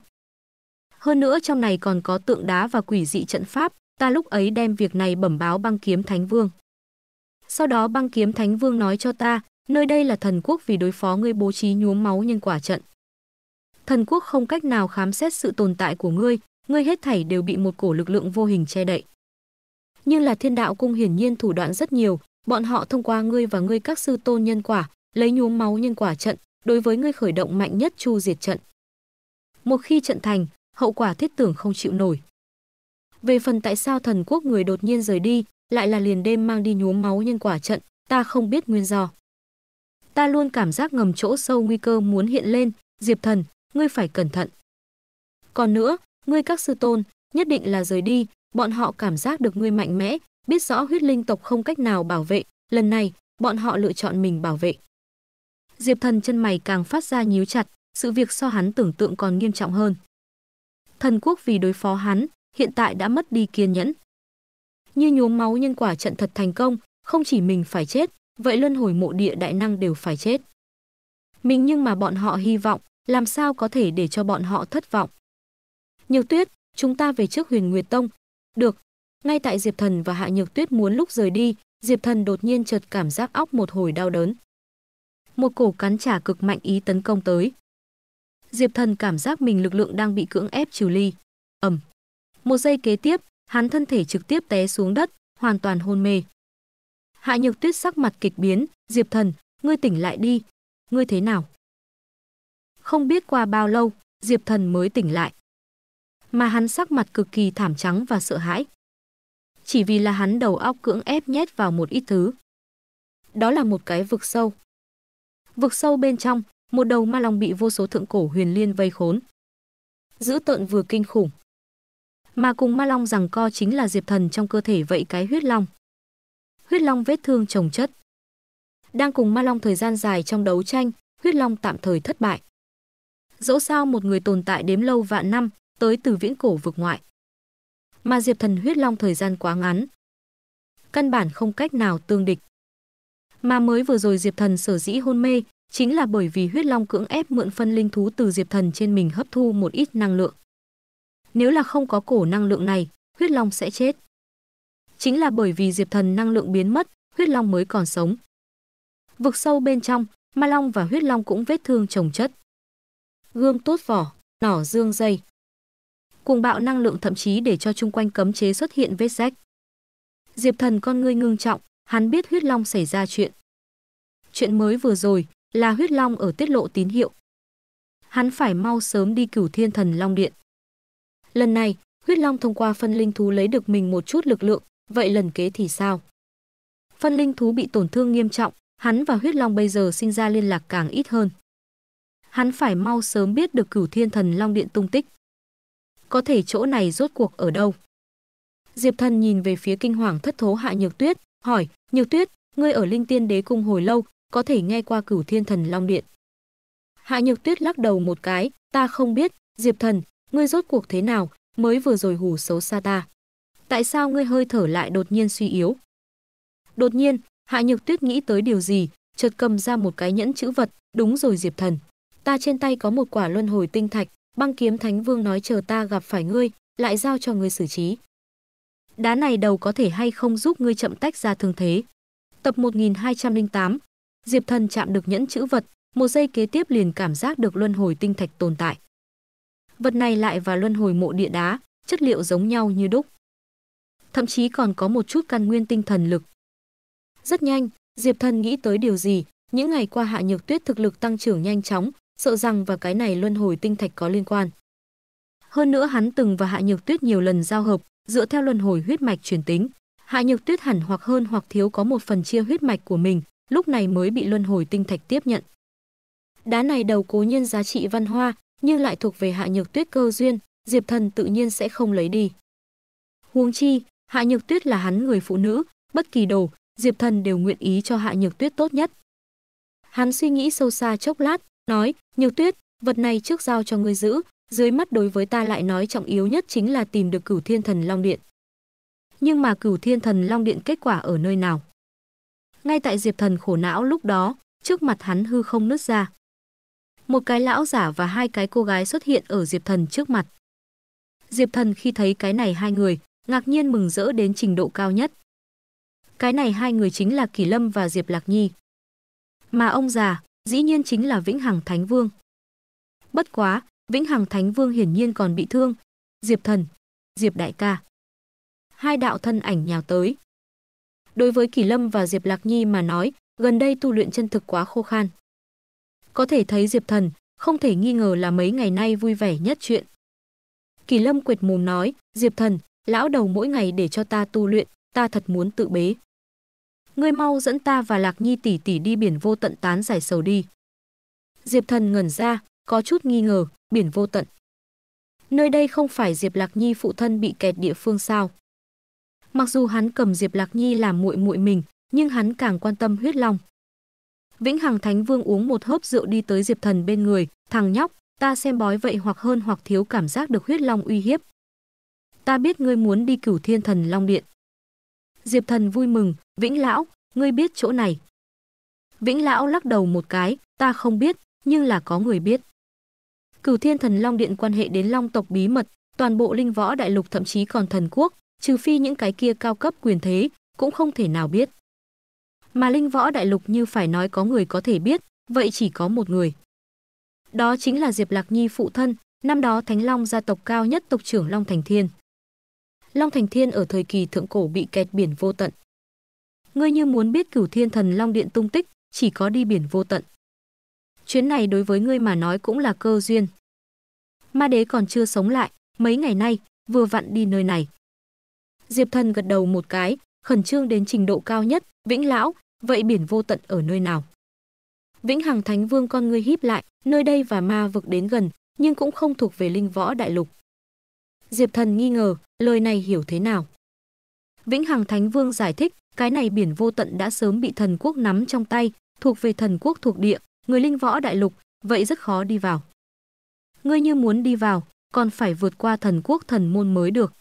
Hơn nữa trong này còn có tượng đá và quỷ dị trận pháp, Ta lúc ấy đem việc này bẩm báo băng kiếm Thánh Vương. Sau đó băng kiếm Thánh Vương nói cho ta, nơi đây là thần quốc vì đối phó ngươi bố trí nhuốm máu nhân quả trận. Thần quốc không cách nào khám xét sự tồn tại của ngươi, ngươi hết thảy đều bị một cổ lực lượng vô hình che đậy. Nhưng là thiên đạo cung hiển nhiên thủ đoạn rất nhiều, bọn họ thông qua ngươi và ngươi các sư tôn nhân quả, lấy nhuốm máu nhân quả trận, đối với ngươi khởi động mạnh nhất chu diệt trận. Một khi trận thành, hậu quả thiết tưởng không chịu nổi. Về phần tại sao thần quốc người đột nhiên rời đi, lại là liền đêm mang đi nhuốm máu nhân quả trận, ta không biết nguyên do. Ta luôn cảm giác ngầm chỗ sâu nguy cơ muốn hiện lên, Diệp Thần, ngươi phải cẩn thận. Còn nữa, ngươi các sư tôn, nhất định là rời đi, bọn họ cảm giác được ngươi mạnh mẽ, biết rõ huyết linh tộc không cách nào bảo vệ, lần này, bọn họ lựa chọn mình bảo vệ. Diệp Thần chân mày càng phát ra nhíu chặt, sự việc so hắn tưởng tượng còn nghiêm trọng hơn. Thần quốc vì đối phó hắn, hiện tại đã mất đi kiên nhẫn. Như nhuốm máu nhân quả trận thật thành công, không chỉ mình phải chết, vậy luân hồi mộ địa đại năng đều phải chết. Mình nhưng mà bọn họ hy vọng, làm sao có thể để cho bọn họ thất vọng. Nhược tuyết, chúng ta về trước huyền Nguyệt Tông. Được, ngay tại Diệp Thần và Hạ Nhược Tuyết muốn lúc rời đi, Diệp Thần đột nhiên chợt cảm giác óc một hồi đau đớn. Một cổ cắn trả cực mạnh ý tấn công tới. Diệp Thần cảm giác mình lực lượng đang bị cưỡng ép trừ ly. Ầm. Một giây kế tiếp, hắn thân thể trực tiếp té xuống đất, hoàn toàn hôn mê. Hạ Nhược Tuyết sắc mặt kịch biến, "Diệp Thần, ngươi tỉnh lại đi, ngươi thế nào?" Không biết qua bao lâu, Diệp Thần mới tỉnh lại. Mà hắn sắc mặt cực kỳ thảm trắng và sợ hãi. Chỉ vì là hắn đầu óc cưỡng ép nhét vào một ít thứ. Đó là một cái vực sâu. Vực sâu bên trong, một đầu ma long bị vô số thượng cổ huyền liên vây khốn. Dữ tợn vừa kinh khủng. Mà cùng ma long rằng co chính là Diệp Thần trong cơ thể vậy cái huyết long. Huyết long vết thương trồng chất. Đang cùng ma long thời gian dài trong đấu tranh, huyết long tạm thời thất bại. Dẫu sao một người tồn tại đếm lâu vạn năm, tới từ viễn cổ vực ngoại. Mà Diệp Thần huyết long thời gian quá ngắn. Căn bản không cách nào tương địch. Mà mới vừa rồi Diệp Thần sở dĩ hôn mê, chính là bởi vì huyết long cưỡng ép mượn phân linh thú từ Diệp Thần trên mình hấp thu một ít năng lượng. Nếu là không có cổ năng lượng này, huyết long sẽ chết. Chính là bởi vì Diệp Thần năng lượng biến mất, huyết long mới còn sống. Vực sâu bên trong, ma long và huyết long cũng vết thương trồng chất. Gươm tốt vỏ, nỏ dương dây. Cuồng bạo năng lượng thậm chí để cho chung quanh cấm chế xuất hiện vết rách. Diệp Thần con ngươi ngưng trọng, hắn biết huyết long xảy ra chuyện. Chuyện mới vừa rồi là huyết long ở tiết lộ tín hiệu. Hắn phải mau sớm đi cửu thiên thần long điện. Lần này, huyết long thông qua phân linh thú lấy được mình một chút lực lượng, vậy lần kế thì sao? Phân linh thú bị tổn thương nghiêm trọng, hắn và huyết long bây giờ sinh ra liên lạc càng ít hơn. Hắn phải mau sớm biết được cửu thiên thần long điện tung tích. Có thể chỗ này rốt cuộc ở đâu? Diệp thần nhìn về phía kinh hoàng thất thố hạ nhược tuyết, hỏi, nhược tuyết, ngươi ở linh tiên đế cung hồi lâu, có thể nghe qua cửu thiên thần long điện. Hạ nhược tuyết lắc đầu một cái, ta không biết, Diệp thần, ngươi rốt cuộc thế nào, mới vừa rồi hù xấu xa ta. Tại sao ngươi hơi thở lại đột nhiên suy yếu? Đột nhiên, Hạ Nhược Tuyết nghĩ tới điều gì, chợt cầm ra một cái nhẫn chữ vật, đúng rồi Diệp Thần, ta trên tay có một quả luân hồi tinh thạch, băng kiếm thánh vương nói chờ ta gặp phải ngươi, lại giao cho ngươi xử trí. Đá này đầu có thể hay không giúp ngươi chậm tách ra thương thế. Tập 1208, Diệp Thần chạm được nhẫn chữ vật, một giây kế tiếp liền cảm giác được luân hồi tinh thạch tồn tại vật này lại và luân hồi mộ địa đá, chất liệu giống nhau như đúc. Thậm chí còn có một chút căn nguyên tinh thần lực. Rất nhanh, Diệp Thần nghĩ tới điều gì, những ngày qua Hạ Nhược Tuyết thực lực tăng trưởng nhanh chóng, sợ rằng và cái này luân hồi tinh thạch có liên quan. Hơn nữa hắn từng và Hạ Nhược Tuyết nhiều lần giao hợp, dựa theo luân hồi huyết mạch truyền tính, Hạ Nhược Tuyết hẳn hoặc hơn hoặc thiếu có một phần chia huyết mạch của mình, lúc này mới bị luân hồi tinh thạch tiếp nhận. Đá này đầu cố nhiên giá trị văn hoa, như lại thuộc về Hạ Nhược Tuyết cơ duyên, Diệp Thần tự nhiên sẽ không lấy đi. Huống chi, Hạ Nhược Tuyết là hắn người phụ nữ, bất kỳ đồ, Diệp Thần đều nguyện ý cho Hạ Nhược Tuyết tốt nhất. Hắn suy nghĩ sâu xa chốc lát, nói, Nhược Tuyết, vật này trước giao cho ngươi giữ, dưới mắt đối với ta lại nói trọng yếu nhất chính là tìm được cửu thiên thần Long Điện. Nhưng mà cửu thiên thần Long Điện kết quả ở nơi nào? Ngay tại Diệp Thần khổ não lúc đó, trước mặt hắn hư không nứt ra một cái lão giả và hai cái cô gái xuất hiện ở Diệp Thần trước mặt. Diệp Thần khi thấy cái này hai người, ngạc nhiên mừng rỡ đến trình độ cao nhất. Cái này hai người chính là Kỳ Lâm và Diệp Lạc Nhi. Mà ông già, dĩ nhiên chính là Vĩnh Hằng Thánh Vương. Bất quá, Vĩnh Hằng Thánh Vương hiển nhiên còn bị thương. Diệp Thần, Diệp Đại ca. Hai đạo thân ảnh nhào tới. Đối với Kỳ Lâm và Diệp Lạc Nhi mà nói, gần đây tu luyện chân thực quá khô khan. Có thể thấy Diệp Thần không thể nghi ngờ là mấy ngày nay vui vẻ nhất chuyện. Kỳ Lâm quệt mồm nói, Diệp Thần, lão đầu mỗi ngày để cho ta tu luyện, ta thật muốn tự bế. Ngươi mau dẫn ta và Lạc Nhi tỷ tỷ đi biển vô tận tán giải sầu đi. Diệp Thần ngẩn ra, có chút nghi ngờ, biển vô tận. Nơi đây không phải Diệp Lạc Nhi phụ thân bị kẹt địa phương sao? Mặc dù hắn cầm Diệp Lạc Nhi làm muội muội mình, nhưng hắn càng quan tâm huyết long. Vĩnh Hằng Thánh Vương uống một hớp rượu đi tới Diệp Thần bên người, "Thằng nhóc, ta xem bói vậy hoặc hơn hoặc thiếu cảm giác được huyết long uy hiếp. Ta biết ngươi muốn đi Cửu Thiên Thần Long Điện." Diệp Thần vui mừng, "Vĩnh lão, ngươi biết chỗ này?" Vĩnh lão lắc đầu một cái, "Ta không biết, nhưng là có người biết." Cửu Thiên Thần Long Điện quan hệ đến Long tộc bí mật, toàn bộ linh võ đại lục thậm chí còn thần quốc, trừ phi những cái kia cao cấp quyền thế, cũng không thể nào biết mà linh võ đại lục như phải nói có người có thể biết, vậy chỉ có một người. Đó chính là Diệp Lạc Nhi phụ thân, năm đó Thánh Long gia tộc cao nhất tộc trưởng Long Thành Thiên. Long Thành Thiên ở thời kỳ thượng cổ bị kẹt biển vô tận. Ngươi như muốn biết cửu thiên thần Long Điện tung tích, chỉ có đi biển vô tận. Chuyến này đối với ngươi mà nói cũng là cơ duyên. Ma đế còn chưa sống lại, mấy ngày nay, vừa vặn đi nơi này. Diệp thần gật đầu một cái, khẩn trương đến trình độ cao nhất, Vĩnh lão, vậy biển vô tận ở nơi nào? Vĩnh Hằng Thánh Vương con ngươi híp lại, nơi đây và ma vực đến gần, nhưng cũng không thuộc về linh võ đại lục. Diệp Thần nghi ngờ, lời này hiểu thế nào? Vĩnh Hằng Thánh Vương giải thích, cái này biển vô tận đã sớm bị thần quốc nắm trong tay, thuộc về thần quốc thuộc địa, người linh võ đại lục, vậy rất khó đi vào. Ngươi như muốn đi vào, còn phải vượt qua thần quốc thần môn mới được.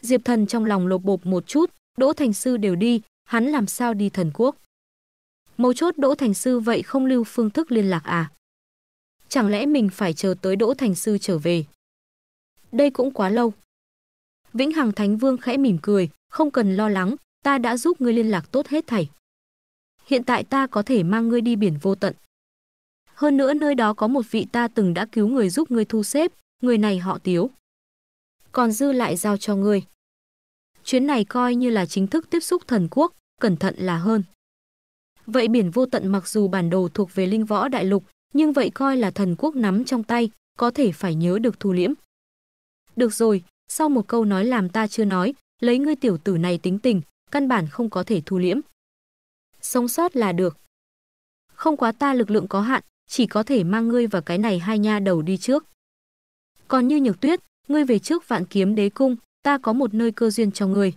Diệp Thần trong lòng lột bột một chút, Đỗ Thành Sư đều đi, hắn làm sao đi thần quốc? Mấu chốt Đỗ Thành Sư vậy không lưu phương thức liên lạc à? Chẳng lẽ mình phải chờ tới Đỗ Thành Sư trở về? Đây cũng quá lâu. Vĩnh Hằng Thánh Vương khẽ mỉm cười, không cần lo lắng, ta đã giúp ngươi liên lạc tốt hết thảy. Hiện tại ta có thể mang ngươi đi biển vô tận. Hơn nữa nơi đó có một vị ta từng đã cứu người giúp ngươi thu xếp, người này họ Tiếu. Còn dư lại giao cho ngươi. Chuyến này coi như là chính thức tiếp xúc thần quốc, cẩn thận là hơn. Vậy biển vô tận mặc dù bản đồ thuộc về linh võ đại lục, nhưng vậy coi là thần quốc nắm trong tay, có thể phải nhớ được thu liễm. Được rồi, sau một câu nói làm ta chưa nói, lấy ngươi tiểu tử này tính tình, căn bản không có thể thu liễm. Sống sót là được. Không quá ta lực lượng có hạn, chỉ có thể mang ngươi và cái này hai nha đầu đi trước. Còn như nhược tuyết, ngươi về trước vạn kiếm đế cung, ta có một nơi cơ duyên cho người.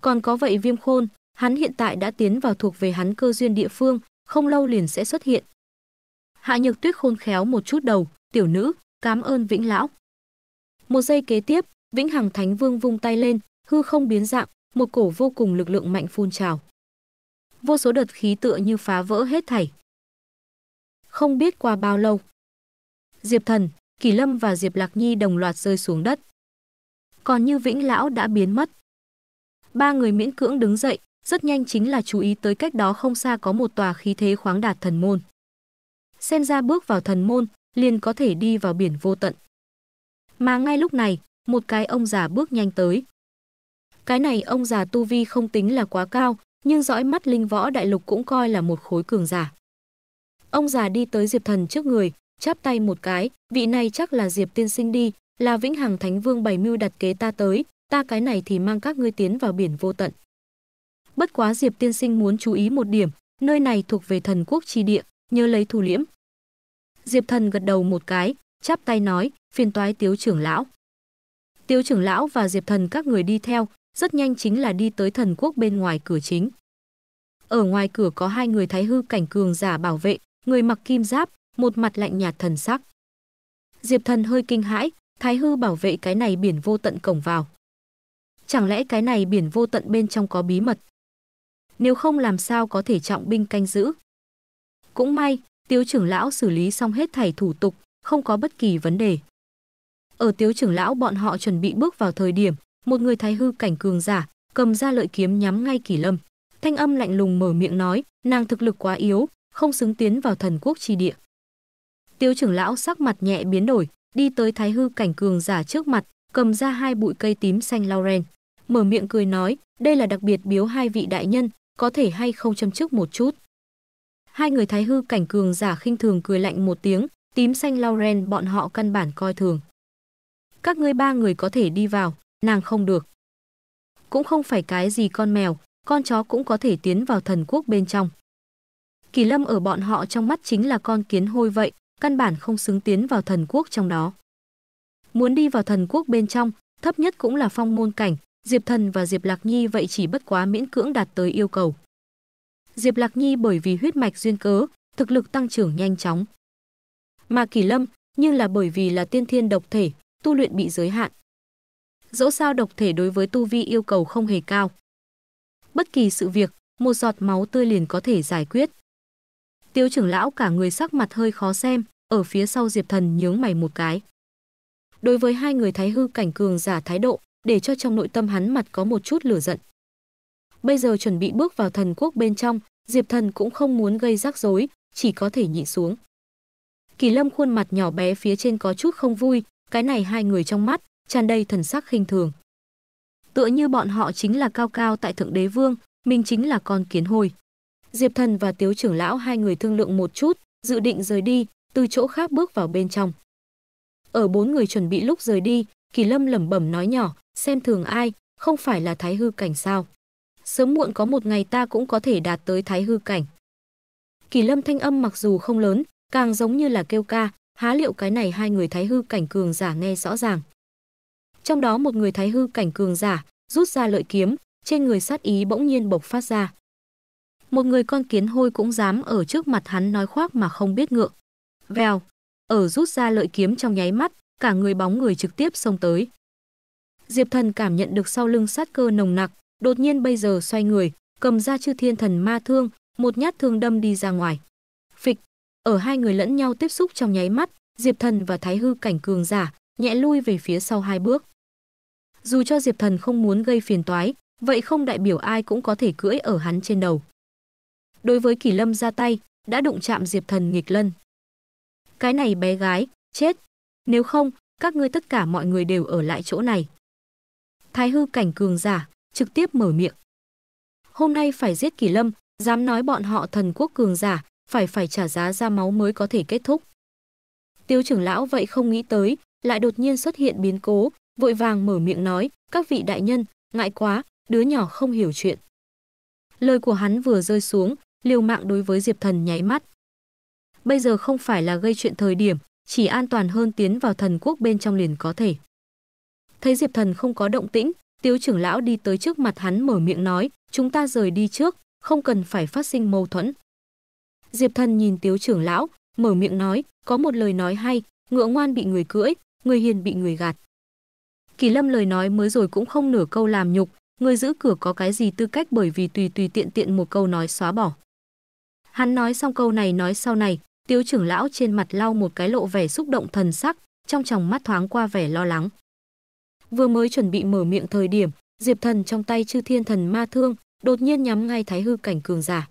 Còn có vậy Viêm Khôn, hắn hiện tại đã tiến vào thuộc về hắn cơ duyên địa phương, không lâu liền sẽ xuất hiện. Hạ Nhược Tuyết khôn khéo một chút đầu, "Tiểu nữ, cảm ơn Vĩnh lão." Một giây kế tiếp, Vĩnh Hằng Thánh Vương vung tay lên, hư không biến dạng, một cổ vô cùng lực lượng mạnh phun trào. Vô số đợt khí tựa như phá vỡ hết thảy. Không biết qua bao lâu, Diệp Thần, Kỳ Lâm và Diệp Lạc Nhi đồng loạt rơi xuống đất còn như Vĩnh Lão đã biến mất. Ba người miễn cưỡng đứng dậy, rất nhanh chính là chú ý tới cách đó không xa có một tòa khí thế khoáng đạt thần môn. Xem ra bước vào thần môn, liền có thể đi vào biển vô tận. Mà ngay lúc này, một cái ông già bước nhanh tới. Cái này ông già tu vi không tính là quá cao, nhưng dõi mắt linh võ đại lục cũng coi là một khối cường giả. Ông già đi tới Diệp Thần trước người, chắp tay một cái, vị này chắc là Diệp tiên sinh đi, là vĩnh hằng thánh vương bày mưu đặt kế ta tới ta cái này thì mang các ngươi tiến vào biển vô tận bất quá diệp tiên sinh muốn chú ý một điểm nơi này thuộc về thần quốc tri địa nhớ lấy thủ liễm diệp thần gật đầu một cái chắp tay nói phiền toái tiếu trưởng lão tiếu trưởng lão và diệp thần các người đi theo rất nhanh chính là đi tới thần quốc bên ngoài cửa chính ở ngoài cửa có hai người thái hư cảnh cường giả bảo vệ người mặc kim giáp một mặt lạnh nhạt thần sắc diệp thần hơi kinh hãi Thái Hư bảo vệ cái này biển vô tận cổng vào. Chẳng lẽ cái này biển vô tận bên trong có bí mật? Nếu không làm sao có thể trọng binh canh giữ? Cũng may, Tiếu trưởng lão xử lý xong hết thảy thủ tục, không có bất kỳ vấn đề. Ở Tiếu trưởng lão bọn họ chuẩn bị bước vào thời điểm, một người thái hư cảnh cường giả, cầm ra lợi kiếm nhắm ngay Kỷ Lâm. Thanh âm lạnh lùng mở miệng nói, nàng thực lực quá yếu, không xứng tiến vào thần quốc chi địa. Tiêu trưởng lão sắc mặt nhẹ biến đổi, đi tới thái hư cảnh cường giả trước mặt, cầm ra hai bụi cây tím xanh lauren, mở miệng cười nói, đây là đặc biệt biếu hai vị đại nhân, có thể hay không châm trước một chút. Hai người thái hư cảnh cường giả khinh thường cười lạnh một tiếng, tím xanh lauren bọn họ căn bản coi thường. Các ngươi ba người có thể đi vào, nàng không được. Cũng không phải cái gì con mèo, con chó cũng có thể tiến vào thần quốc bên trong. Kỳ Lâm ở bọn họ trong mắt chính là con kiến hôi vậy, căn bản không xứng tiến vào thần quốc trong đó. Muốn đi vào thần quốc bên trong, thấp nhất cũng là phong môn cảnh, Diệp Thần và Diệp Lạc Nhi vậy chỉ bất quá miễn cưỡng đạt tới yêu cầu. Diệp Lạc Nhi bởi vì huyết mạch duyên cớ, thực lực tăng trưởng nhanh chóng. Mà Kỳ Lâm, nhưng là bởi vì là tiên thiên độc thể, tu luyện bị giới hạn. Dẫu sao độc thể đối với tu vi yêu cầu không hề cao. Bất kỳ sự việc, một giọt máu tươi liền có thể giải quyết. Tiêu trưởng lão cả người sắc mặt hơi khó xem, ở phía sau Diệp Thần nhướng mày một cái. Đối với hai người thái hư cảnh cường giả thái độ, để cho trong nội tâm hắn mặt có một chút lửa giận. Bây giờ chuẩn bị bước vào thần quốc bên trong, Diệp Thần cũng không muốn gây rắc rối, chỉ có thể nhịn xuống. Kỳ Lâm khuôn mặt nhỏ bé phía trên có chút không vui, cái này hai người trong mắt tràn đầy thần sắc khinh thường. Tựa như bọn họ chính là cao cao tại thượng đế vương, mình chính là con kiến hồi. Diệp Thần và Tiếu trưởng lão hai người thương lượng một chút, dự định rời đi, từ chỗ khác bước vào bên trong. Ở bốn người chuẩn bị lúc rời đi, Kỳ Lâm lẩm bẩm nói nhỏ, xem thường ai, không phải là thái hư cảnh sao? Sớm muộn có một ngày ta cũng có thể đạt tới thái hư cảnh. Kỳ Lâm thanh âm mặc dù không lớn, càng giống như là kêu ca, há liệu cái này hai người thái hư cảnh cường giả nghe rõ ràng. Trong đó một người thái hư cảnh cường giả, rút ra lợi kiếm, trên người sát ý bỗng nhiên bộc phát ra. Một người con kiến hôi cũng dám ở trước mặt hắn nói khoác mà không biết ngượng. Vèo, ở rút ra lợi kiếm trong nháy mắt, cả người bóng người trực tiếp xông tới. Diệp Thần cảm nhận được sau lưng sát cơ nồng nặc, đột nhiên bây giờ xoay người, cầm ra chư thiên thần ma thương, một nhát thương đâm đi ra ngoài. Phịch, ở hai người lẫn nhau tiếp xúc trong nháy mắt, Diệp Thần và Thái Hư cảnh cường giả, nhẹ lui về phía sau hai bước. Dù cho Diệp Thần không muốn gây phiền toái, vậy không đại biểu ai cũng có thể cưỡi ở hắn trên đầu. Đối với kỷ Lâm ra tay, đã đụng chạm Diệp Thần nghịch lân. Cái này bé gái, chết. Nếu không, các ngươi tất cả mọi người đều ở lại chỗ này. Thái hư cảnh cường giả, trực tiếp mở miệng. Hôm nay phải giết Kỳ Lâm, dám nói bọn họ thần quốc cường giả, phải phải trả giá ra máu mới có thể kết thúc. Tiêu trưởng lão vậy không nghĩ tới, lại đột nhiên xuất hiện biến cố, vội vàng mở miệng nói, các vị đại nhân, ngại quá, đứa nhỏ không hiểu chuyện. Lời của hắn vừa rơi xuống, liều mạng đối với Diệp Thần nháy mắt bây giờ không phải là gây chuyện thời điểm, chỉ an toàn hơn tiến vào thần quốc bên trong liền có thể. Thấy Diệp Thần không có động tĩnh, Tiếu trưởng lão đi tới trước mặt hắn mở miệng nói, chúng ta rời đi trước, không cần phải phát sinh mâu thuẫn. Diệp Thần nhìn Tiếu trưởng lão, mở miệng nói, có một lời nói hay, ngựa ngoan bị người cưỡi, người hiền bị người gạt. Kỳ Lâm lời nói mới rồi cũng không nửa câu làm nhục, người giữ cửa có cái gì tư cách bởi vì tùy tùy tiện tiện một câu nói xóa bỏ. Hắn nói xong câu này nói sau này, Tiếu trưởng lão trên mặt lau một cái lộ vẻ xúc động thần sắc, trong tròng mắt thoáng qua vẻ lo lắng. Vừa mới chuẩn bị mở miệng thời điểm, Diệp Thần trong tay Chư Thiên Thần Ma Thương đột nhiên nhắm ngay Thái Hư cảnh cường giả.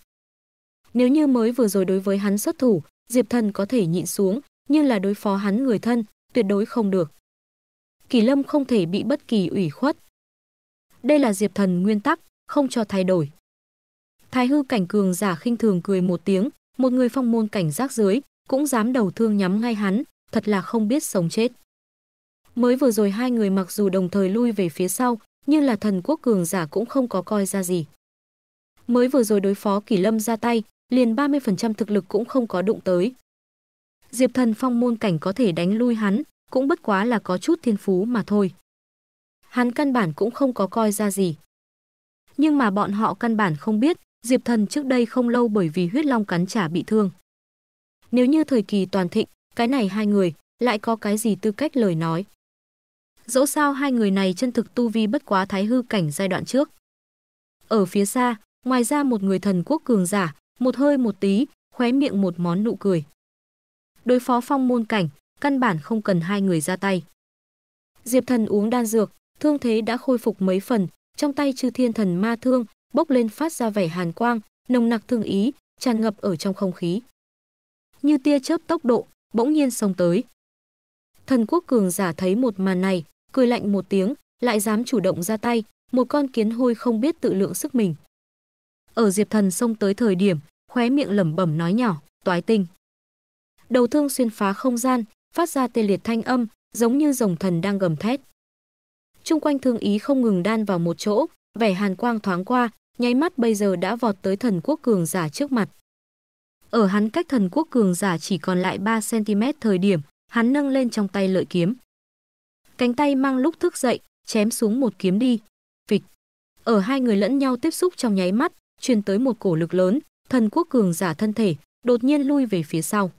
Nếu như mới vừa rồi đối với hắn xuất thủ, Diệp Thần có thể nhịn xuống, nhưng là đối phó hắn người thân, tuyệt đối không được. Kỳ Lâm không thể bị bất kỳ ủy khuất. Đây là Diệp Thần nguyên tắc, không cho thay đổi. Thái Hư cảnh cường giả khinh thường cười một tiếng, một người phong môn cảnh giác dưới cũng dám đầu thương nhắm ngay hắn, thật là không biết sống chết. Mới vừa rồi hai người mặc dù đồng thời lui về phía sau, nhưng là thần quốc cường giả cũng không có coi ra gì. Mới vừa rồi đối phó Kỷ Lâm ra tay, liền 30% thực lực cũng không có đụng tới. Diệp Thần phong môn cảnh có thể đánh lui hắn, cũng bất quá là có chút thiên phú mà thôi. Hắn căn bản cũng không có coi ra gì. Nhưng mà bọn họ căn bản không biết, Diệp Thần trước đây không lâu bởi vì huyết long cắn trả bị thương. Nếu như thời kỳ toàn thịnh, cái này hai người lại có cái gì tư cách lời nói. Dẫu sao hai người này chân thực tu vi bất quá thái hư cảnh giai đoạn trước. Ở phía xa, ngoài ra một người thần quốc cường giả, một hơi một tí, khóe miệng một món nụ cười. Đối phó phong môn cảnh, căn bản không cần hai người ra tay. Diệp thần uống đan dược, thương thế đã khôi phục mấy phần, trong tay chư thiên thần ma thương bốc lên phát ra vẻ hàn quang, nồng nặc thương ý, tràn ngập ở trong không khí. Như tia chớp tốc độ, bỗng nhiên xông tới. Thần quốc cường giả thấy một màn này, cười lạnh một tiếng, lại dám chủ động ra tay, một con kiến hôi không biết tự lượng sức mình. Ở Diệp Thần xông tới thời điểm, khóe miệng lẩm bẩm nói nhỏ, toái tinh. Đầu thương xuyên phá không gian, phát ra tê liệt thanh âm, giống như rồng thần đang gầm thét. Trung quanh thương ý không ngừng đan vào một chỗ, vẻ hàn quang thoáng qua, nháy mắt bây giờ đã vọt tới thần quốc cường giả trước mặt. Ở hắn cách thần quốc cường giả chỉ còn lại 3cm thời điểm, hắn nâng lên trong tay lợi kiếm. Cánh tay mang lúc thức dậy, chém xuống một kiếm đi. Phịch. Ở hai người lẫn nhau tiếp xúc trong nháy mắt, truyền tới một cổ lực lớn, thần quốc cường giả thân thể, đột nhiên lui về phía sau.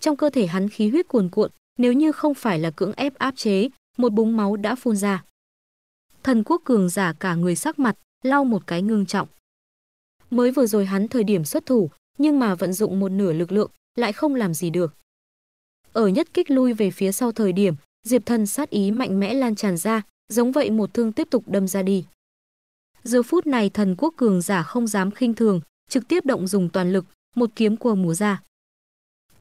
Trong cơ thể hắn khí huyết cuồn cuộn, nếu như không phải là cưỡng ép áp chế, một búng máu đã phun ra. Thần quốc cường giả cả người sắc mặt, lau một cái ngưng trọng. Mới vừa rồi hắn thời điểm xuất thủ, nhưng mà vận dụng một nửa lực lượng, lại không làm gì được. Ở nhất kích lui về phía sau thời điểm, Diệp Thần sát ý mạnh mẽ lan tràn ra, giống vậy một thương tiếp tục đâm ra đi. Giờ phút này thần quốc cường giả không dám khinh thường, trực tiếp động dùng toàn lực, một kiếm của múa ra.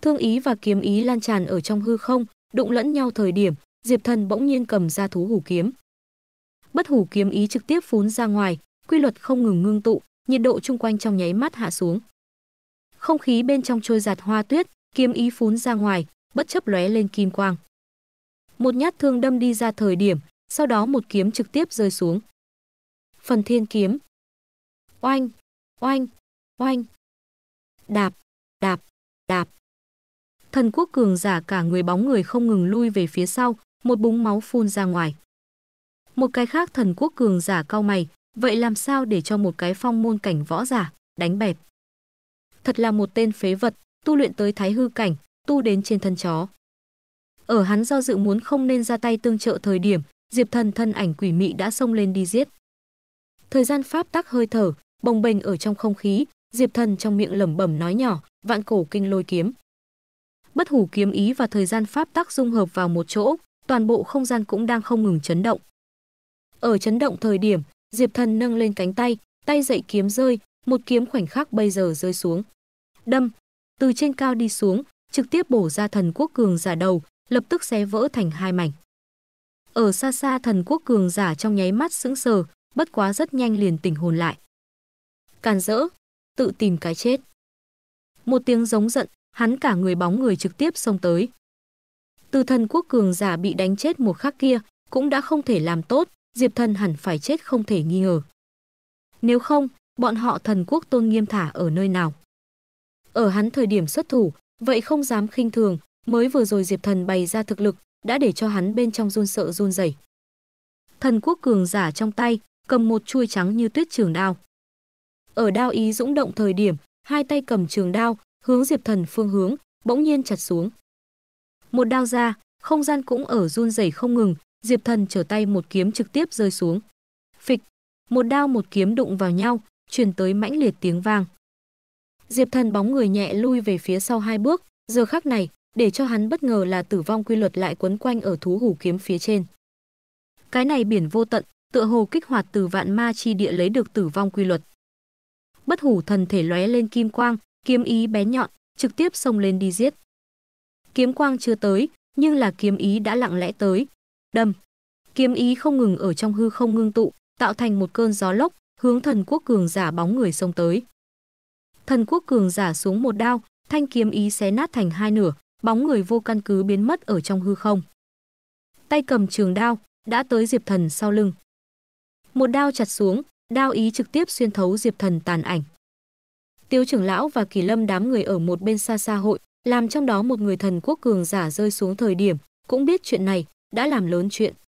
Thương ý và kiếm ý lan tràn ở trong hư không, đụng lẫn nhau thời điểm, Diệp Thần bỗng nhiên cầm ra thú hủ kiếm. Bất hủ kiếm ý trực tiếp phún ra ngoài, quy luật không ngừng ngưng tụ, nhiệt độ chung quanh trong nháy mắt hạ xuống. Không khí bên trong trôi giạt hoa tuyết, kiếm ý phún ra ngoài, bất chấp lóe lên kim quang. Một nhát thương đâm đi ra thời điểm, sau đó một kiếm trực tiếp rơi xuống. Phần thiên kiếm. Oanh, oanh, oanh. Đạp, đạp, đạp. Thần quốc cường giả cả người bóng người không ngừng lui về phía sau, một búng máu phun ra ngoài. Một cái khác thần quốc cường giả cao mày, Vậy làm sao để cho một cái phong môn cảnh võ giả đánh bẹp? Thật là một tên phế vật, tu luyện tới thái hư cảnh, tu đến trên thân chó. Ở hắn do dự muốn không nên ra tay tương trợ thời điểm, Diệp Thần thân ảnh quỷ mị đã xông lên đi giết. Thời gian pháp tắc hơi thở, bồng bềnh ở trong không khí, Diệp Thần trong miệng lẩm bẩm nói nhỏ, vạn cổ kinh lôi kiếm. Bất hủ kiếm ý và thời gian pháp tắc dung hợp vào một chỗ, toàn bộ không gian cũng đang không ngừng chấn động. Ở chấn động thời điểm, Diệp Thần nâng lên cánh tay, tay dậy kiếm rơi, một kiếm khoảnh khắc bây giờ rơi xuống. Đâm, từ trên cao đi xuống, trực tiếp bổ ra thần quốc cường giả đầu, lập tức xé vỡ thành hai mảnh. Ở xa xa thần quốc cường giả trong nháy mắt sững sờ, bất quá rất nhanh liền tỉnh hồn lại. Càn rỡ, tự tìm cái chết. Một tiếng giống giận, hắn cả người bóng người trực tiếp xông tới. Từ thần quốc cường giả bị đánh chết một khắc kia, cũng đã không thể làm tốt, Diệp Thần hẳn phải chết không thể nghi ngờ. Nếu không, bọn họ thần quốc tôn nghiêm thả ở nơi nào? Ở hắn thời điểm xuất thủ, vậy không dám khinh thường, mới vừa rồi Diệp Thần bày ra thực lực, đã để cho hắn bên trong run sợ run rẩy. Thần quốc cường giả trong tay, cầm một chuôi trắng như tuyết trường đao. Ở đao ý dũng động thời điểm, hai tay cầm trường đao, hướng Diệp Thần phương hướng, bỗng nhiên chặt xuống. Một đao ra, không gian cũng ở run rẩy không ngừng, Diệp Thần trở tay một kiếm trực tiếp rơi xuống. Phịch, một đao một kiếm đụng vào nhau, truyền tới mãnh liệt tiếng vang. Diệp Thần bóng người nhẹ lui về phía sau hai bước, giờ khắc này, để cho hắn bất ngờ là tử vong quy luật lại quấn quanh ở thú hủ kiếm phía trên. Cái này biển vô tận, tựa hồ kích hoạt từ vạn ma chi địa lấy được tử vong quy luật. Bất hủ thần thể lóe lên kim quang, kiếm ý bé nhọn, trực tiếp xông lên đi giết. Kiếm quang chưa tới, nhưng là kiếm ý đã lặng lẽ tới, đâm. Kiếm ý không ngừng ở trong hư không ngưng tụ, tạo thành một cơn gió lốc, hướng thần quốc cường giả bóng người xông tới. Thần quốc cường giả xuống một đao, thanh kiếm ý xé nát thành hai nửa, bóng người vô căn cứ biến mất ở trong hư không. Tay cầm trường đao, đã tới Diệp Thần sau lưng. Một đao chặt xuống, đao ý trực tiếp xuyên thấu Diệp Thần tàn ảnh. Tiêu trưởng lão và Kỳ Lâm đám người ở một bên xa xa hội, làm trong đó một người thần quốc cường giả rơi xuống thời điểm, cũng biết chuyện này, đã làm lớn chuyện.